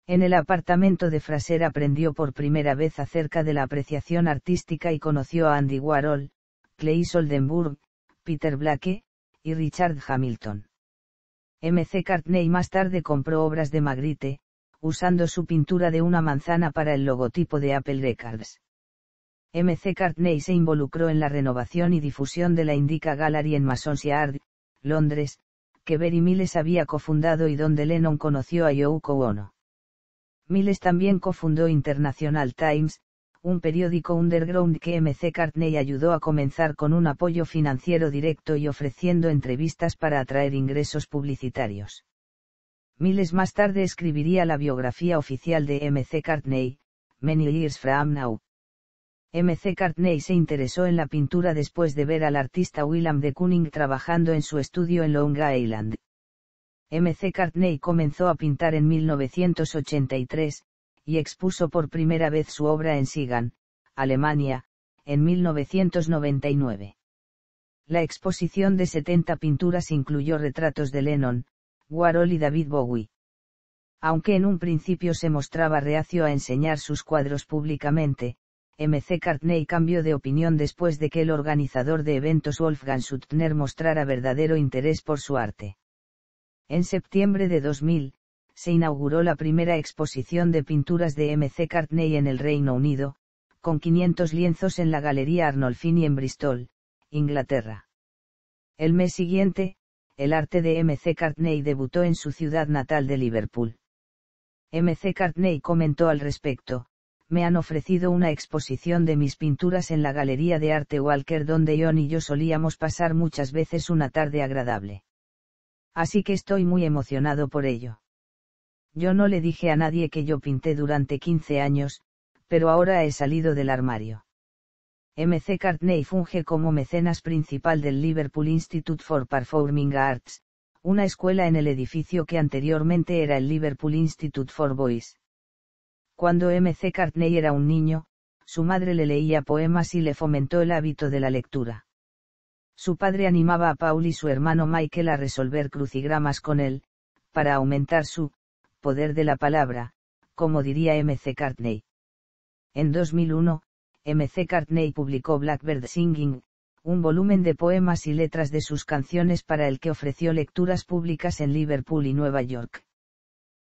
En el apartamento de Fraser aprendió por primera vez acerca de la apreciación artística y conoció a Andy Warhol, Clay Soldenburg, Peter Blake, y Richard Hamilton. M.C. Cartney más tarde compró obras de Magritte, usando su pintura de una manzana para el logotipo de Apple Records. MC Cartney se involucró en la renovación y difusión de la Indica Gallery en Masons Yard, Londres, que Berry Miles había cofundado y donde Lennon conoció a Yoko Ono. Miles también cofundó International Times, un periódico underground que MC Cartney ayudó a comenzar con un apoyo financiero directo y ofreciendo entrevistas para atraer ingresos publicitarios. Miles más tarde escribiría la biografía oficial de MC Cartney, Many Years From Now, M.C. Cartney se interesó en la pintura después de ver al artista William de Kooning trabajando en su estudio en Long Island. M.C. Cartney comenzó a pintar en 1983, y expuso por primera vez su obra en Sigan, Alemania, en 1999. La exposición de 70 pinturas incluyó retratos de Lennon, Warhol y David Bowie. Aunque en un principio se mostraba reacio a enseñar sus cuadros públicamente, MC Cartney cambió de opinión después de que el organizador de eventos Wolfgang Suttner mostrara verdadero interés por su arte. En septiembre de 2000, se inauguró la primera exposición de pinturas de MC Cartney en el Reino Unido, con 500 lienzos en la Galería Arnolfini en Bristol, Inglaterra. El mes siguiente, el arte de MC Cartney debutó en su ciudad natal de Liverpool. MC Cartney comentó al respecto, me han ofrecido una exposición de mis pinturas en la Galería de Arte Walker donde John y yo solíamos pasar muchas veces una tarde agradable. Así que estoy muy emocionado por ello. Yo no le dije a nadie que yo pinté durante 15 años, pero ahora he salido del armario. MC Cartney funge como mecenas principal del Liverpool Institute for Performing Arts, una escuela en el edificio que anteriormente era el Liverpool Institute for Boys. Cuando M.C. Cartney era un niño, su madre le leía poemas y le fomentó el hábito de la lectura. Su padre animaba a Paul y su hermano Michael a resolver crucigramas con él, para aumentar su poder de la palabra, como diría M.C. Cartney. En 2001, M.C. C. Cartney publicó Blackbird Singing, un volumen de poemas y letras de sus canciones para el que ofreció lecturas públicas en Liverpool y Nueva York.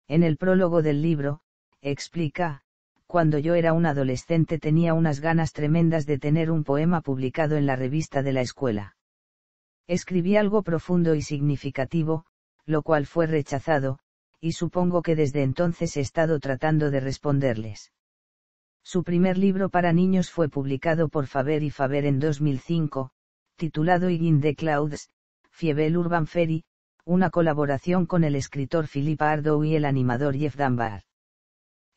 En el prólogo del libro, explica, cuando yo era un adolescente tenía unas ganas tremendas de tener un poema publicado en la revista de la escuela. Escribí algo profundo y significativo, lo cual fue rechazado, y supongo que desde entonces he estado tratando de responderles. Su primer libro para niños fue publicado por Faber y Faber en 2005, titulado Iguin de Clouds, fiebel Urban Ferry, una colaboración con el escritor Philip Ardow y el animador Jeff Dunbar.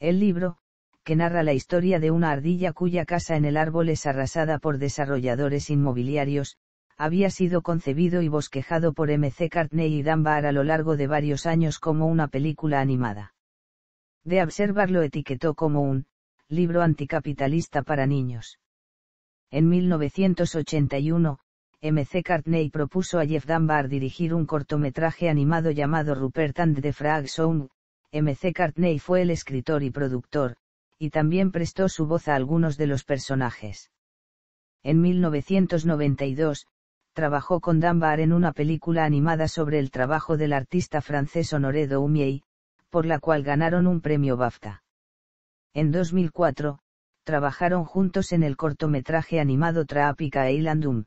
El libro, que narra la historia de una ardilla cuya casa en el árbol es arrasada por desarrolladores inmobiliarios, había sido concebido y bosquejado por M.C. Cartney y Dunbar a lo largo de varios años como una película animada. De observar lo etiquetó como un libro anticapitalista para niños. En 1981, M.C. Cartney propuso a Jeff Dunbar dirigir un cortometraje animado llamado Rupert and the Frog M.C. Cartney fue el escritor y productor, y también prestó su voz a algunos de los personajes. En 1992, trabajó con Dunbar en una película animada sobre el trabajo del artista francés Honoré Daumier, por la cual ganaron un premio BAFTA. En 2004, trabajaron juntos en el cortometraje animado e Eilandum.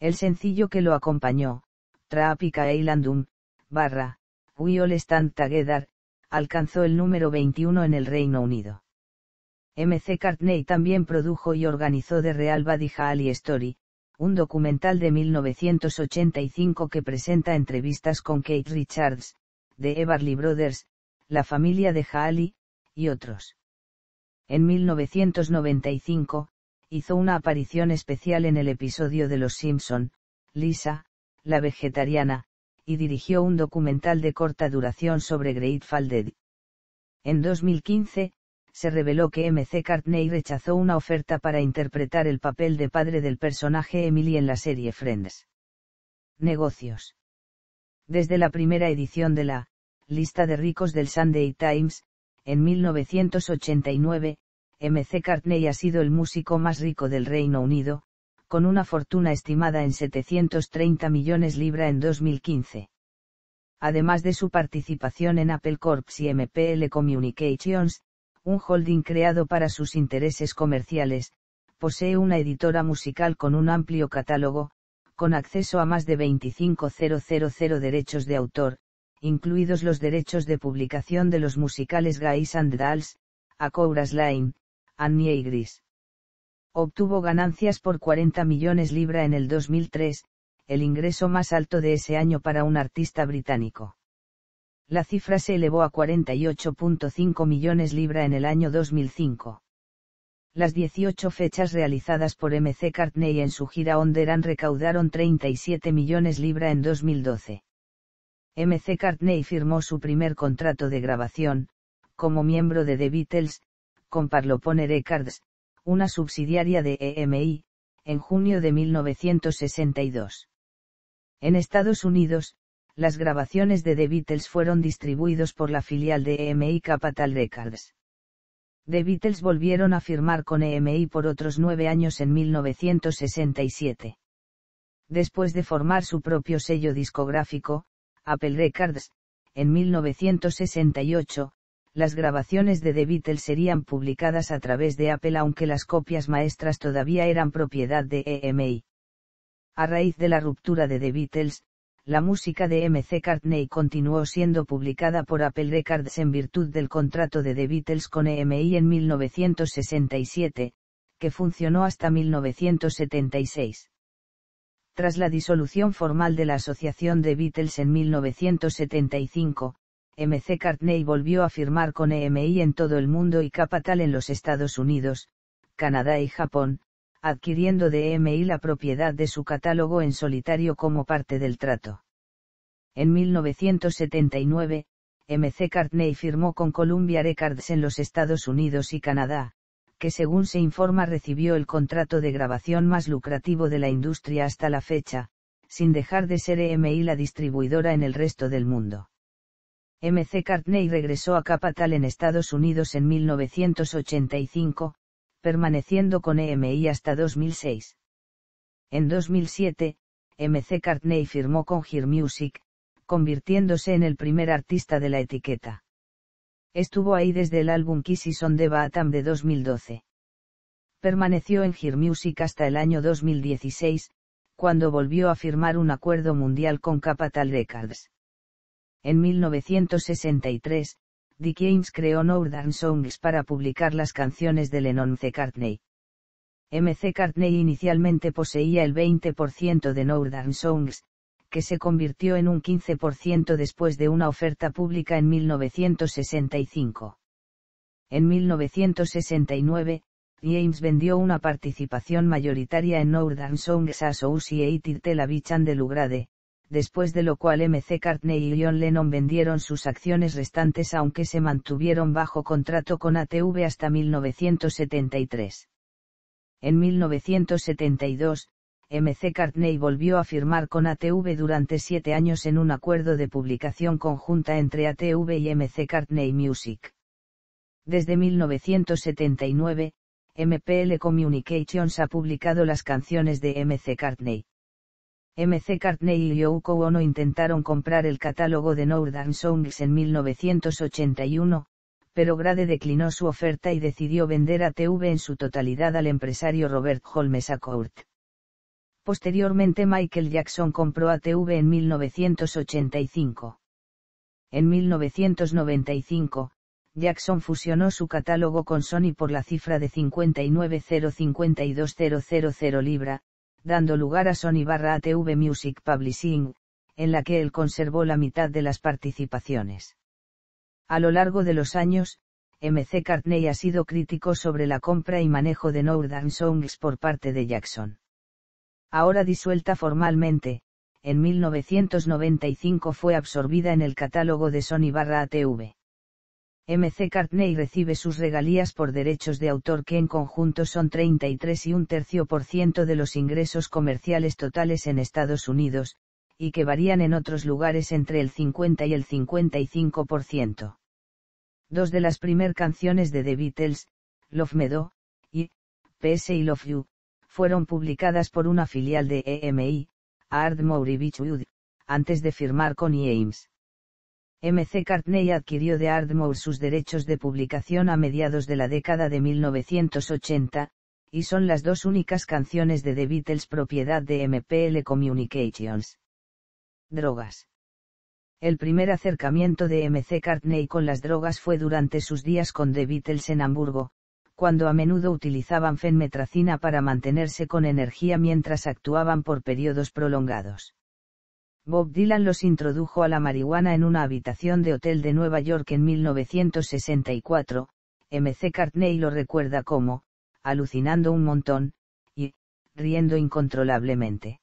El sencillo que lo acompañó, Traapica Eilandum, barra, We All Stand Together, alcanzó el número 21 en el Reino Unido. MC Cartney también produjo y organizó The Real Body Holly Story, un documental de 1985 que presenta entrevistas con Kate Richards, de Everly Brothers, la familia de Haali, y otros. En 1995, hizo una aparición especial en el episodio de Los Simpson, Lisa, la vegetariana, y dirigió un documental de corta duración sobre Great Dead. En 2015, se reveló que MC Cartney rechazó una oferta para interpretar el papel de padre del personaje Emily en la serie Friends. Negocios. Desde la primera edición de la Lista de ricos del Sunday Times, en 1989, MC Cartney ha sido el músico más rico del Reino Unido, con una fortuna estimada en 730 millones libra en 2015. Además de su participación en Apple Corps y MPL Communications, un holding creado para sus intereses comerciales, posee una editora musical con un amplio catálogo, con acceso a más de 25.000 derechos de autor, incluidos los derechos de publicación de los musicales Guys and Dolls, A Chorus Line, Annie y Gris obtuvo ganancias por 40 millones libra en el 2003, el ingreso más alto de ese año para un artista británico. La cifra se elevó a 48.5 millones libra en el año 2005. Las 18 fechas realizadas por MC Cartney en su gira Onderan recaudaron 37 millones libra en 2012. MC Cartney firmó su primer contrato de grabación, como miembro de The Beatles, con Parlophone Records, una subsidiaria de EMI, en junio de 1962. En Estados Unidos, las grabaciones de The Beatles fueron distribuidos por la filial de EMI Capital Records. The Beatles volvieron a firmar con EMI por otros nueve años en 1967. Después de formar su propio sello discográfico, Apple Records, en 1968, las grabaciones de The Beatles serían publicadas a través de Apple aunque las copias maestras todavía eran propiedad de EMI. A raíz de la ruptura de The Beatles, la música de MC Cartney continuó siendo publicada por Apple Records en virtud del contrato de The Beatles con EMI en 1967, que funcionó hasta 1976. Tras la disolución formal de la asociación de Beatles en 1975, MC Cartney volvió a firmar con EMI en todo el mundo y Capital en los Estados Unidos, Canadá y Japón, adquiriendo de EMI la propiedad de su catálogo en solitario como parte del trato. En 1979, MC Cartney firmó con Columbia Records en los Estados Unidos y Canadá, que según se informa recibió el contrato de grabación más lucrativo de la industria hasta la fecha, sin dejar de ser EMI la distribuidora en el resto del mundo. MC Cartney regresó a Capital en Estados Unidos en 1985, permaneciendo con EMI hasta 2006. En 2007, MC Cartney firmó con Hear Music, convirtiéndose en el primer artista de la etiqueta. Estuvo ahí desde el álbum Kissy on the Batam de 2012. Permaneció en Hear Music hasta el año 2016, cuando volvió a firmar un acuerdo mundial con Capital Records. En 1963, Dick James creó Northern Songs para publicar las canciones de Lennon McCartney. MC Cartney inicialmente poseía el 20% de Northern Songs, que se convirtió en un 15% después de una oferta pública en 1965. En 1969, James vendió una participación mayoritaria en Northern Songs Associated Tel Aviv de Lugrade, después de lo cual Cartney y John Lennon vendieron sus acciones restantes aunque se mantuvieron bajo contrato con ATV hasta 1973. En 1972, Cartney volvió a firmar con ATV durante siete años en un acuerdo de publicación conjunta entre ATV y Cartney Music. Desde 1979, MPL Communications ha publicado las canciones de Cartney. MC Cartney y Yoko Ono intentaron comprar el catálogo de Northern Songs en 1981, pero Grade declinó su oferta y decidió vender ATV en su totalidad al empresario Robert Holmes Court. Posteriormente Michael Jackson compró ATV en 1985. En 1995, Jackson fusionó su catálogo con Sony por la cifra de 59,052000 libra, dando lugar a Sony barra ATV Music Publishing, en la que él conservó la mitad de las participaciones. A lo largo de los años, MC Cartney ha sido crítico sobre la compra y manejo de Northern Songs por parte de Jackson. Ahora disuelta formalmente, en 1995 fue absorbida en el catálogo de Sony barra ATV. MC Cartney recibe sus regalías por derechos de autor que en conjunto son 33 y un tercio por ciento de los ingresos comerciales totales en Estados Unidos, y que varían en otros lugares entre el 50 y el 55%. Dos de las primer canciones de The Beatles, Love Me Do, y PS I Love You, fueron publicadas por una filial de EMI, Art Ardmore y Beachwood, antes de firmar con e Ames. MC Cartney adquirió de Ardmore sus derechos de publicación a mediados de la década de 1980, y son las dos únicas canciones de The Beatles propiedad de MPL Communications. Drogas. El primer acercamiento de MC Cartney con las drogas fue durante sus días con The Beatles en Hamburgo, cuando a menudo utilizaban fenmetracina para mantenerse con energía mientras actuaban por periodos prolongados Bob Dylan los introdujo a la marihuana en una habitación de hotel de Nueva York en 1964, MC Cartney lo recuerda como, alucinando un montón, y, riendo incontrolablemente.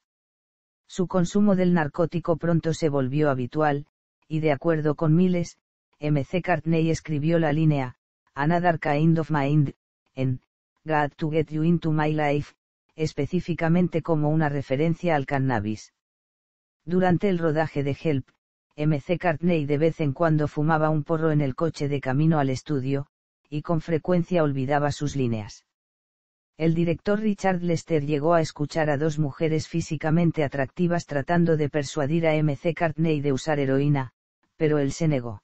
Su consumo del narcótico pronto se volvió habitual, y de acuerdo con Miles, MC Cartney escribió la línea, Another Kind of Mind, en, God to Get You Into My Life, específicamente como una referencia al cannabis. Durante el rodaje de Help, MC Cartney de vez en cuando fumaba un porro en el coche de camino al estudio, y con frecuencia olvidaba sus líneas. El director Richard Lester llegó a escuchar a dos mujeres físicamente atractivas tratando de persuadir a MC Cartney de usar heroína, pero él se negó.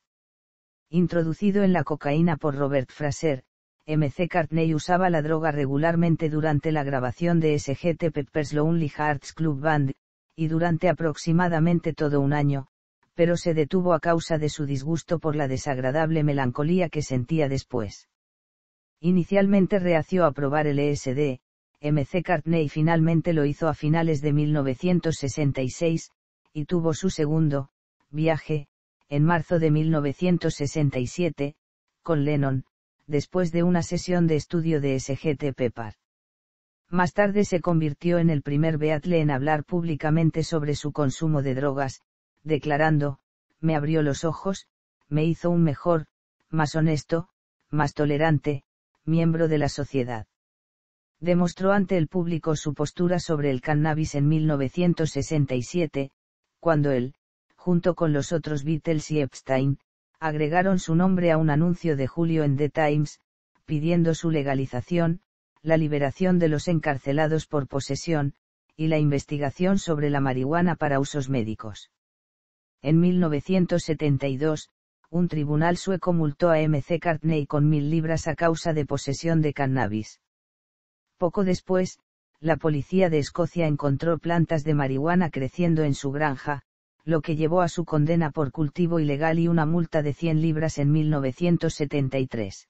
Introducido en la cocaína por Robert Fraser, MC Cartney usaba la droga regularmente durante la grabación de SGT Pepper's Lonely Hearts Club Band, y durante aproximadamente todo un año, pero se detuvo a causa de su disgusto por la desagradable melancolía que sentía después. Inicialmente reació a probar el ESD, MC Cartney finalmente lo hizo a finales de 1966, y tuvo su segundo, viaje, en marzo de 1967, con Lennon, después de una sesión de estudio de SGT Pepper. Más tarde se convirtió en el primer beatle en hablar públicamente sobre su consumo de drogas, declarando, me abrió los ojos, me hizo un mejor, más honesto, más tolerante, miembro de la sociedad. Demostró ante el público su postura sobre el cannabis en 1967, cuando él, junto con los otros Beatles y Epstein, agregaron su nombre a un anuncio de Julio en The Times, pidiendo su legalización, la liberación de los encarcelados por posesión, y la investigación sobre la marihuana para usos médicos. En 1972, un tribunal sueco multó a MC Cartney con mil libras a causa de posesión de cannabis. Poco después, la policía de Escocia encontró plantas de marihuana creciendo en su granja, lo que llevó a su condena por cultivo ilegal y una multa de 100 libras en 1973.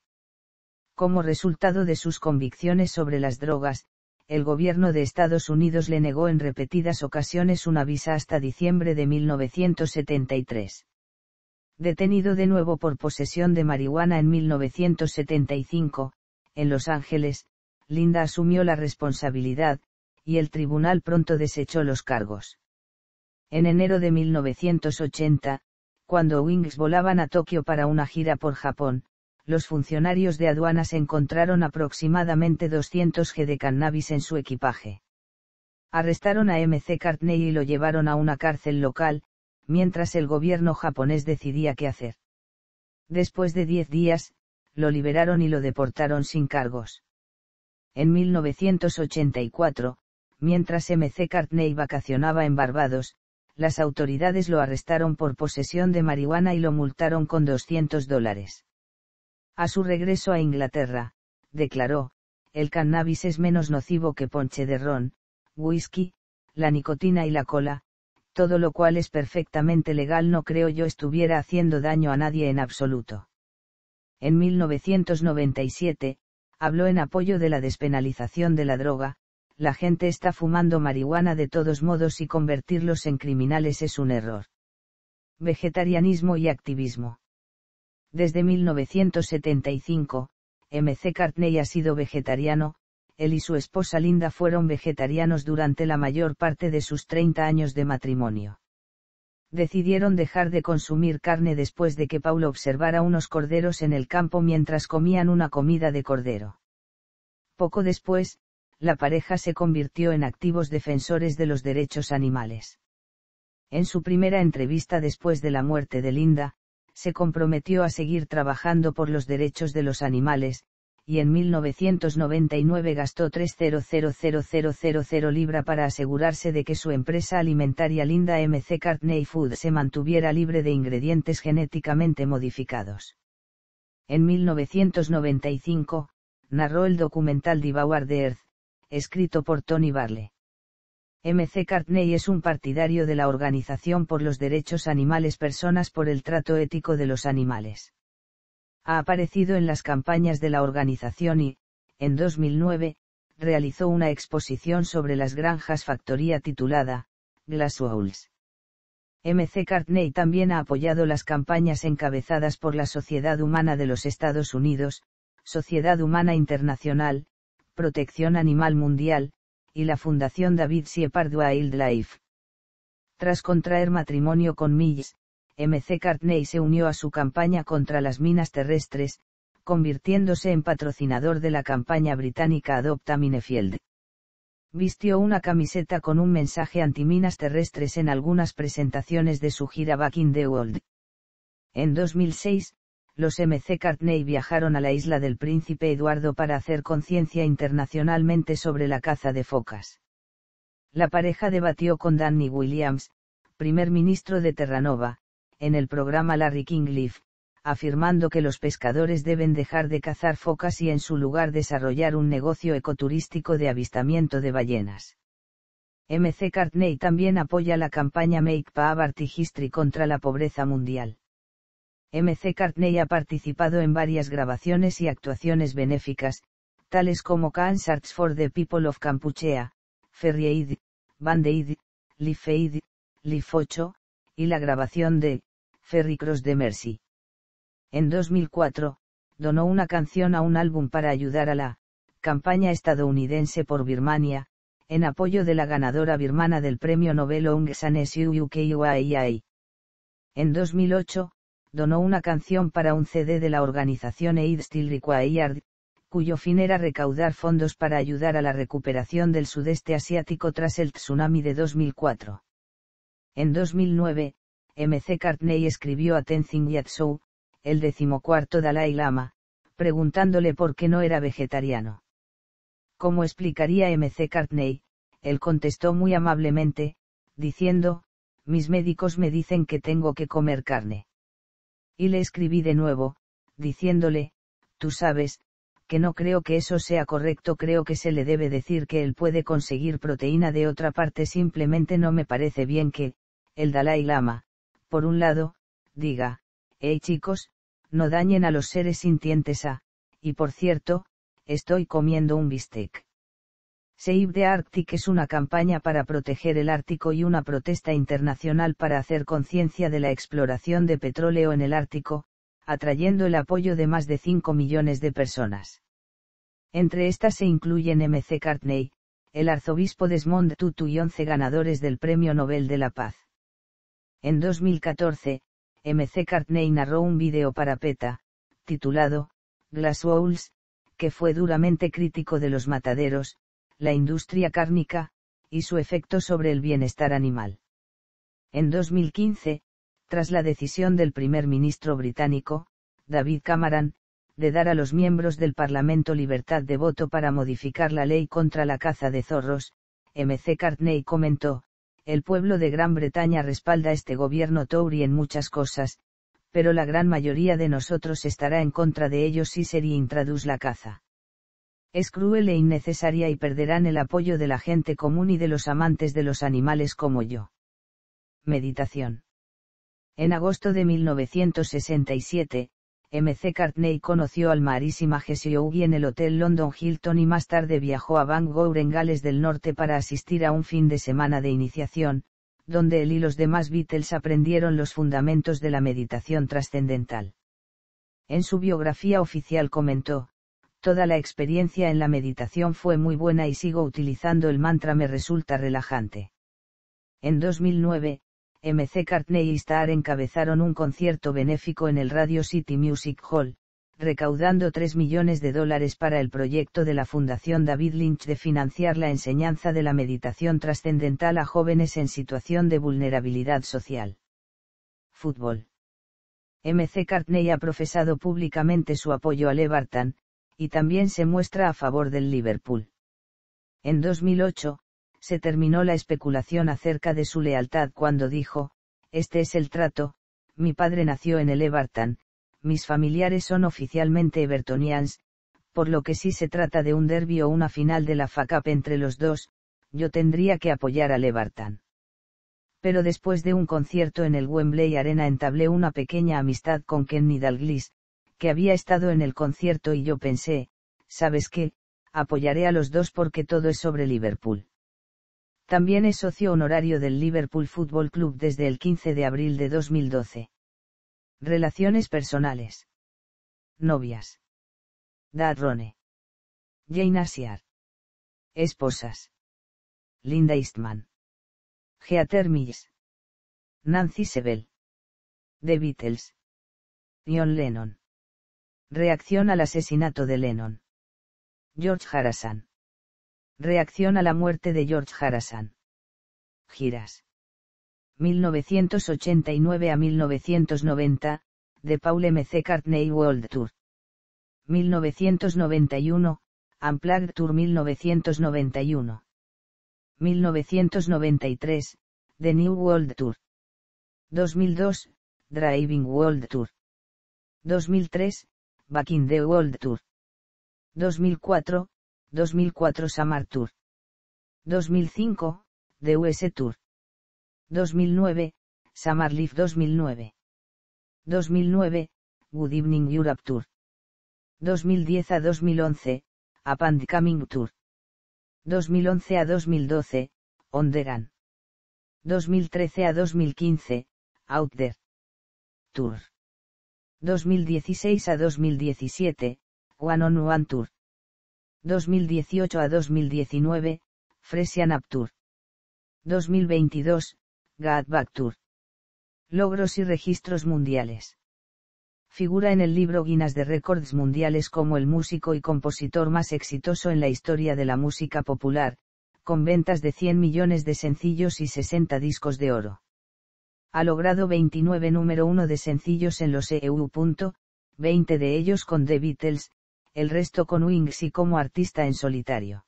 Como resultado de sus convicciones sobre las drogas, el gobierno de Estados Unidos le negó en repetidas ocasiones una visa hasta diciembre de 1973. Detenido de nuevo por posesión de marihuana en 1975, en Los Ángeles, Linda asumió la responsabilidad, y el tribunal pronto desechó los cargos. En enero de 1980, cuando Wings volaban a Tokio para una gira por Japón, los funcionarios de aduanas encontraron aproximadamente 200 G de cannabis en su equipaje. Arrestaron a MC Cartney y lo llevaron a una cárcel local, mientras el gobierno japonés decidía qué hacer. Después de 10 días, lo liberaron y lo deportaron sin cargos. En 1984, mientras MC Cartney vacacionaba en Barbados, las autoridades lo arrestaron por posesión de marihuana y lo multaron con 200 dólares. A su regreso a Inglaterra, declaró, el cannabis es menos nocivo que ponche de ron, whisky, la nicotina y la cola, todo lo cual es perfectamente legal no creo yo estuviera haciendo daño a nadie en absoluto. En 1997, habló en apoyo de la despenalización de la droga, la gente está fumando marihuana de todos modos y convertirlos en criminales es un error. Vegetarianismo y activismo. Desde 1975, MC Cartney ha sido vegetariano, él y su esposa Linda fueron vegetarianos durante la mayor parte de sus 30 años de matrimonio. Decidieron dejar de consumir carne después de que Paulo observara unos corderos en el campo mientras comían una comida de cordero. Poco después, la pareja se convirtió en activos defensores de los derechos animales. En su primera entrevista después de la muerte de Linda, se comprometió a seguir trabajando por los derechos de los animales, y en 1999 gastó 3000000 libra para asegurarse de que su empresa alimentaria Linda MC Cartney Food se mantuviera libre de ingredientes genéticamente modificados. En 1995, narró el documental Devour the Earth, escrito por Tony Barley. MC Cartney es un partidario de la Organización por los Derechos Animales Personas por el Trato Ético de los Animales. Ha aparecido en las campañas de la organización y, en 2009, realizó una exposición sobre las granjas factoría titulada, Glasswowls. MC Cartney también ha apoyado las campañas encabezadas por la Sociedad Humana de los Estados Unidos, Sociedad Humana Internacional, Protección Animal Mundial, y la Fundación David Shepard Wildlife. Tras contraer matrimonio con Mills, MC Cartney se unió a su campaña contra las minas terrestres, convirtiéndose en patrocinador de la campaña británica Adopta Minefield. Vistió una camiseta con un mensaje anti-minas terrestres en algunas presentaciones de su gira Back in the World. En 2006, los MC Cartney viajaron a la isla del Príncipe Eduardo para hacer conciencia internacionalmente sobre la caza de focas. La pareja debatió con Danny Williams, primer ministro de Terranova, en el programa Larry King Leaf, afirmando que los pescadores deben dejar de cazar focas y en su lugar desarrollar un negocio ecoturístico de avistamiento de ballenas. MC Cartney también apoya la campaña Make Poverty History contra la pobreza mundial. MC Cartney ha participado en varias grabaciones y actuaciones benéficas, tales como Cans for the People of Campuchea, Ferry Aid, Band Lifocho y la grabación de Ferry Cross de Mercy. En 2004, donó una canción a un álbum para ayudar a la campaña estadounidense por Birmania, en apoyo de la ganadora birmana del premio Nobel Aung San Suu Kyi En 2008, donó una canción para un CD de la organización Aid Still cuyo fin era recaudar fondos para ayudar a la recuperación del sudeste asiático tras el tsunami de 2004. En 2009, M.C. Cartney escribió a Tenzin Gyatso, el decimocuarto Dalai Lama, preguntándole por qué no era vegetariano. Como explicaría M.C. Cartney, él contestó muy amablemente, diciendo, mis médicos me dicen que tengo que comer carne. Y le escribí de nuevo, diciéndole, tú sabes, que no creo que eso sea correcto, creo que se le debe decir que él puede conseguir proteína de otra parte, simplemente no me parece bien que, el Dalai Lama, por un lado, diga, hey chicos, no dañen a los seres sintientes a, y por cierto, estoy comiendo un bistec. Save the Arctic es una campaña para proteger el Ártico y una protesta internacional para hacer conciencia de la exploración de petróleo en el Ártico, atrayendo el apoyo de más de 5 millones de personas. Entre estas se incluyen M.C. Cartney, el arzobispo Desmond Tutu y 11 ganadores del Premio Nobel de la Paz. En 2014, M.C. Cartney narró un video para PETA, titulado, Glass Walls, que fue duramente crítico de los mataderos, la industria cárnica, y su efecto sobre el bienestar animal. En 2015, tras la decisión del primer ministro británico, David Cameron, de dar a los miembros del Parlamento libertad de voto para modificar la ley contra la caza de zorros, MC Cartney comentó, el pueblo de Gran Bretaña respalda este gobierno Tory en muchas cosas, pero la gran mayoría de nosotros estará en contra de ellos si se reintroduce la caza es cruel e innecesaria y perderán el apoyo de la gente común y de los amantes de los animales como yo. Meditación. En agosto de 1967, M.C. Cartney conoció al marísima Hesioghi en el Hotel London Hilton y más tarde viajó a Bangor en Gales del Norte para asistir a un fin de semana de iniciación, donde él y los demás Beatles aprendieron los fundamentos de la meditación trascendental. En su biografía oficial comentó, toda la experiencia en la meditación fue muy buena y sigo utilizando el mantra me resulta relajante. En 2009, MC Cartney y Star encabezaron un concierto benéfico en el Radio City Music Hall, recaudando 3 millones de dólares para el proyecto de la Fundación David Lynch de financiar la enseñanza de la meditación trascendental a jóvenes en situación de vulnerabilidad social. Fútbol. MC Cartney ha profesado públicamente su apoyo a Everton, y también se muestra a favor del Liverpool. En 2008, se terminó la especulación acerca de su lealtad cuando dijo, este es el trato, mi padre nació en el Everton, mis familiares son oficialmente Evertonians, por lo que si se trata de un derby o una final de la Cup entre los dos, yo tendría que apoyar al Everton. Pero después de un concierto en el Wembley Arena entablé una pequeña amistad con Kenny Dalglish, que había estado en el concierto y yo pensé, ¿sabes qué? Apoyaré a los dos porque todo es sobre Liverpool. También es socio honorario del Liverpool Football Club desde el 15 de abril de 2012. Relaciones personales. Novias. Darrone. Jane Asiar. Esposas. Linda Eastman. Heather Mills. Nancy Sebel. The Beatles. John Lennon. Reacción al asesinato de Lennon. George Harrison. Reacción a la muerte de George Harrison. Giras. 1989 a 1990, de Paul M. C. Cartney World Tour. 1991, Unplugged Tour 1991. 1993, The New World Tour. 2002, Driving World Tour. 2003, Back in the World Tour. 2004, 2004 Samar Tour. 2005, The US Tour. 2009, Samar Leaf 2009. 2009, Good Evening Europe Tour. 2010 a 2011, Up and Coming Tour. 2011 a 2012, On the 2013 a 2015, Out There. Tour. 2016 a 2017, One on One Tour. 2018 a 2019, Fresian Up 2022, Get Tour. Logros y registros mundiales. Figura en el libro Guinness de Records Mundiales como el músico y compositor más exitoso en la historia de la música popular, con ventas de 100 millones de sencillos y 60 discos de oro ha logrado 29 número 1 de sencillos en los EU. 20 de ellos con The Beatles, el resto con Wings y como artista en solitario.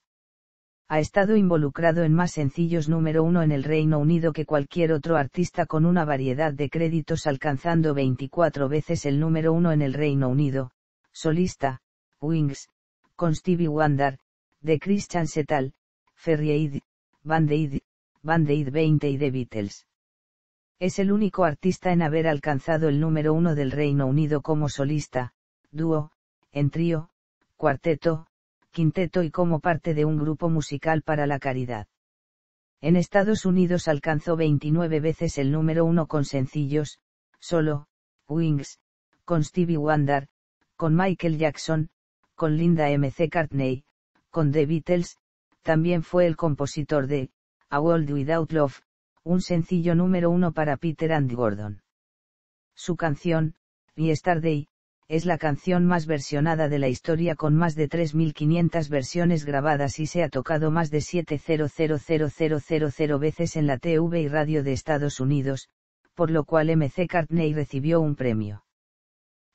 Ha estado involucrado en más sencillos número 1 en el Reino Unido que cualquier otro artista con una variedad de créditos alcanzando 24 veces el número 1 en el Reino Unido, solista, Wings, con Stevie Wonder, The Christian Setal, Ferry Van Band Van Band 20 y The Beatles. Es el único artista en haber alcanzado el número uno del Reino Unido como solista, dúo, en trío, cuarteto, quinteto y como parte de un grupo musical para la caridad. En Estados Unidos alcanzó 29 veces el número uno con sencillos, solo, Wings, con Stevie Wonder, con Michael Jackson, con Linda M.C. Cartney, con The Beatles, también fue el compositor de A World Without Love, un sencillo número uno para Peter and Gordon. Su canción, Star Day, es la canción más versionada de la historia con más de 3.500 versiones grabadas y se ha tocado más de 7000000 veces en la TV y radio de Estados Unidos, por lo cual MC Cartney recibió un premio.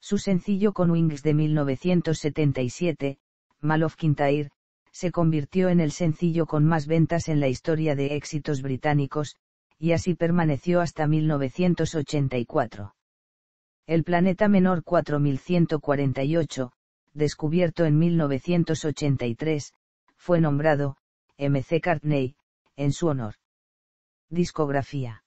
Su sencillo con Wings de 1977, Mal of se convirtió en el sencillo con más ventas en la historia de éxitos británicos, y así permaneció hasta 1984. El planeta menor 4148, descubierto en 1983, fue nombrado, M.C. Cartney, en su honor. Discografía.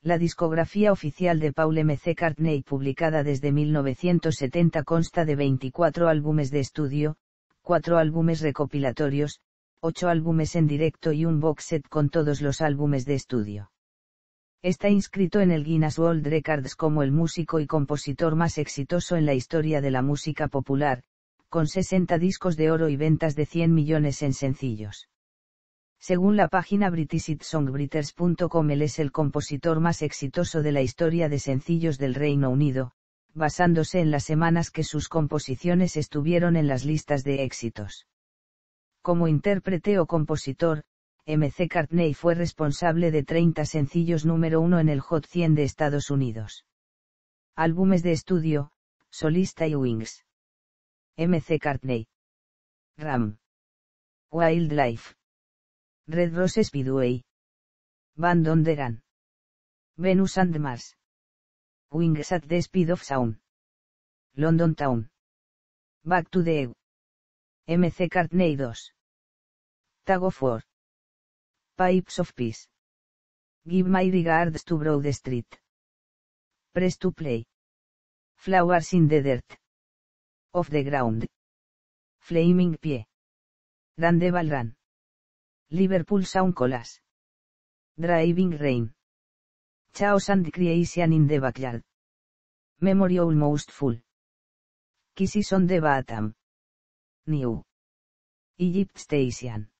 La discografía oficial de Paul M.C. Cartney publicada desde 1970 consta de 24 álbumes de estudio, 4 álbumes recopilatorios, ocho álbumes en directo y un box set con todos los álbumes de estudio. Está inscrito en el Guinness World Records como el músico y compositor más exitoso en la historia de la música popular, con 60 discos de oro y ventas de 100 millones en sencillos. Según la página britishitsongbritters.com, él es el compositor más exitoso de la historia de sencillos del Reino Unido, basándose en las semanas que sus composiciones estuvieron en las listas de éxitos. Como intérprete o compositor, MC Cartney fue responsable de 30 sencillos número 1 en el Hot 100 de Estados Unidos. Álbumes de estudio, solista y Wings. MC Cartney. Ram. Wildlife. Red Rose Speedway. Van Donderan. Venus and Mars. Wings at the Speed of Sound. London Town. Back to the Egg. MC Cartney 2. of War. Pipes of Peace. Give my regards to Broad Street. Press to play. Flowers in the dirt. Off the ground. Flaming Pie. Randeval Run. Liverpool Sound Colas. Driving Rain. Chaos and Creation in the Backyard. Memory almost full. Kisses on the Batam. New. Egypt Station.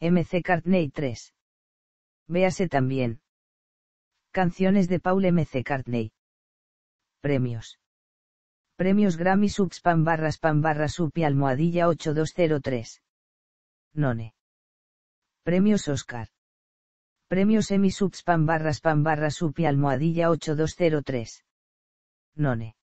MC Cartney 3. Véase también. Canciones de Paul MC Cartney. Premios. Premios Grammy Subspan barra span barra Supi almohadilla 8203. None. Premios Oscar. Premios Emmy Subspan barra span barra Supi almohadilla 8203. None.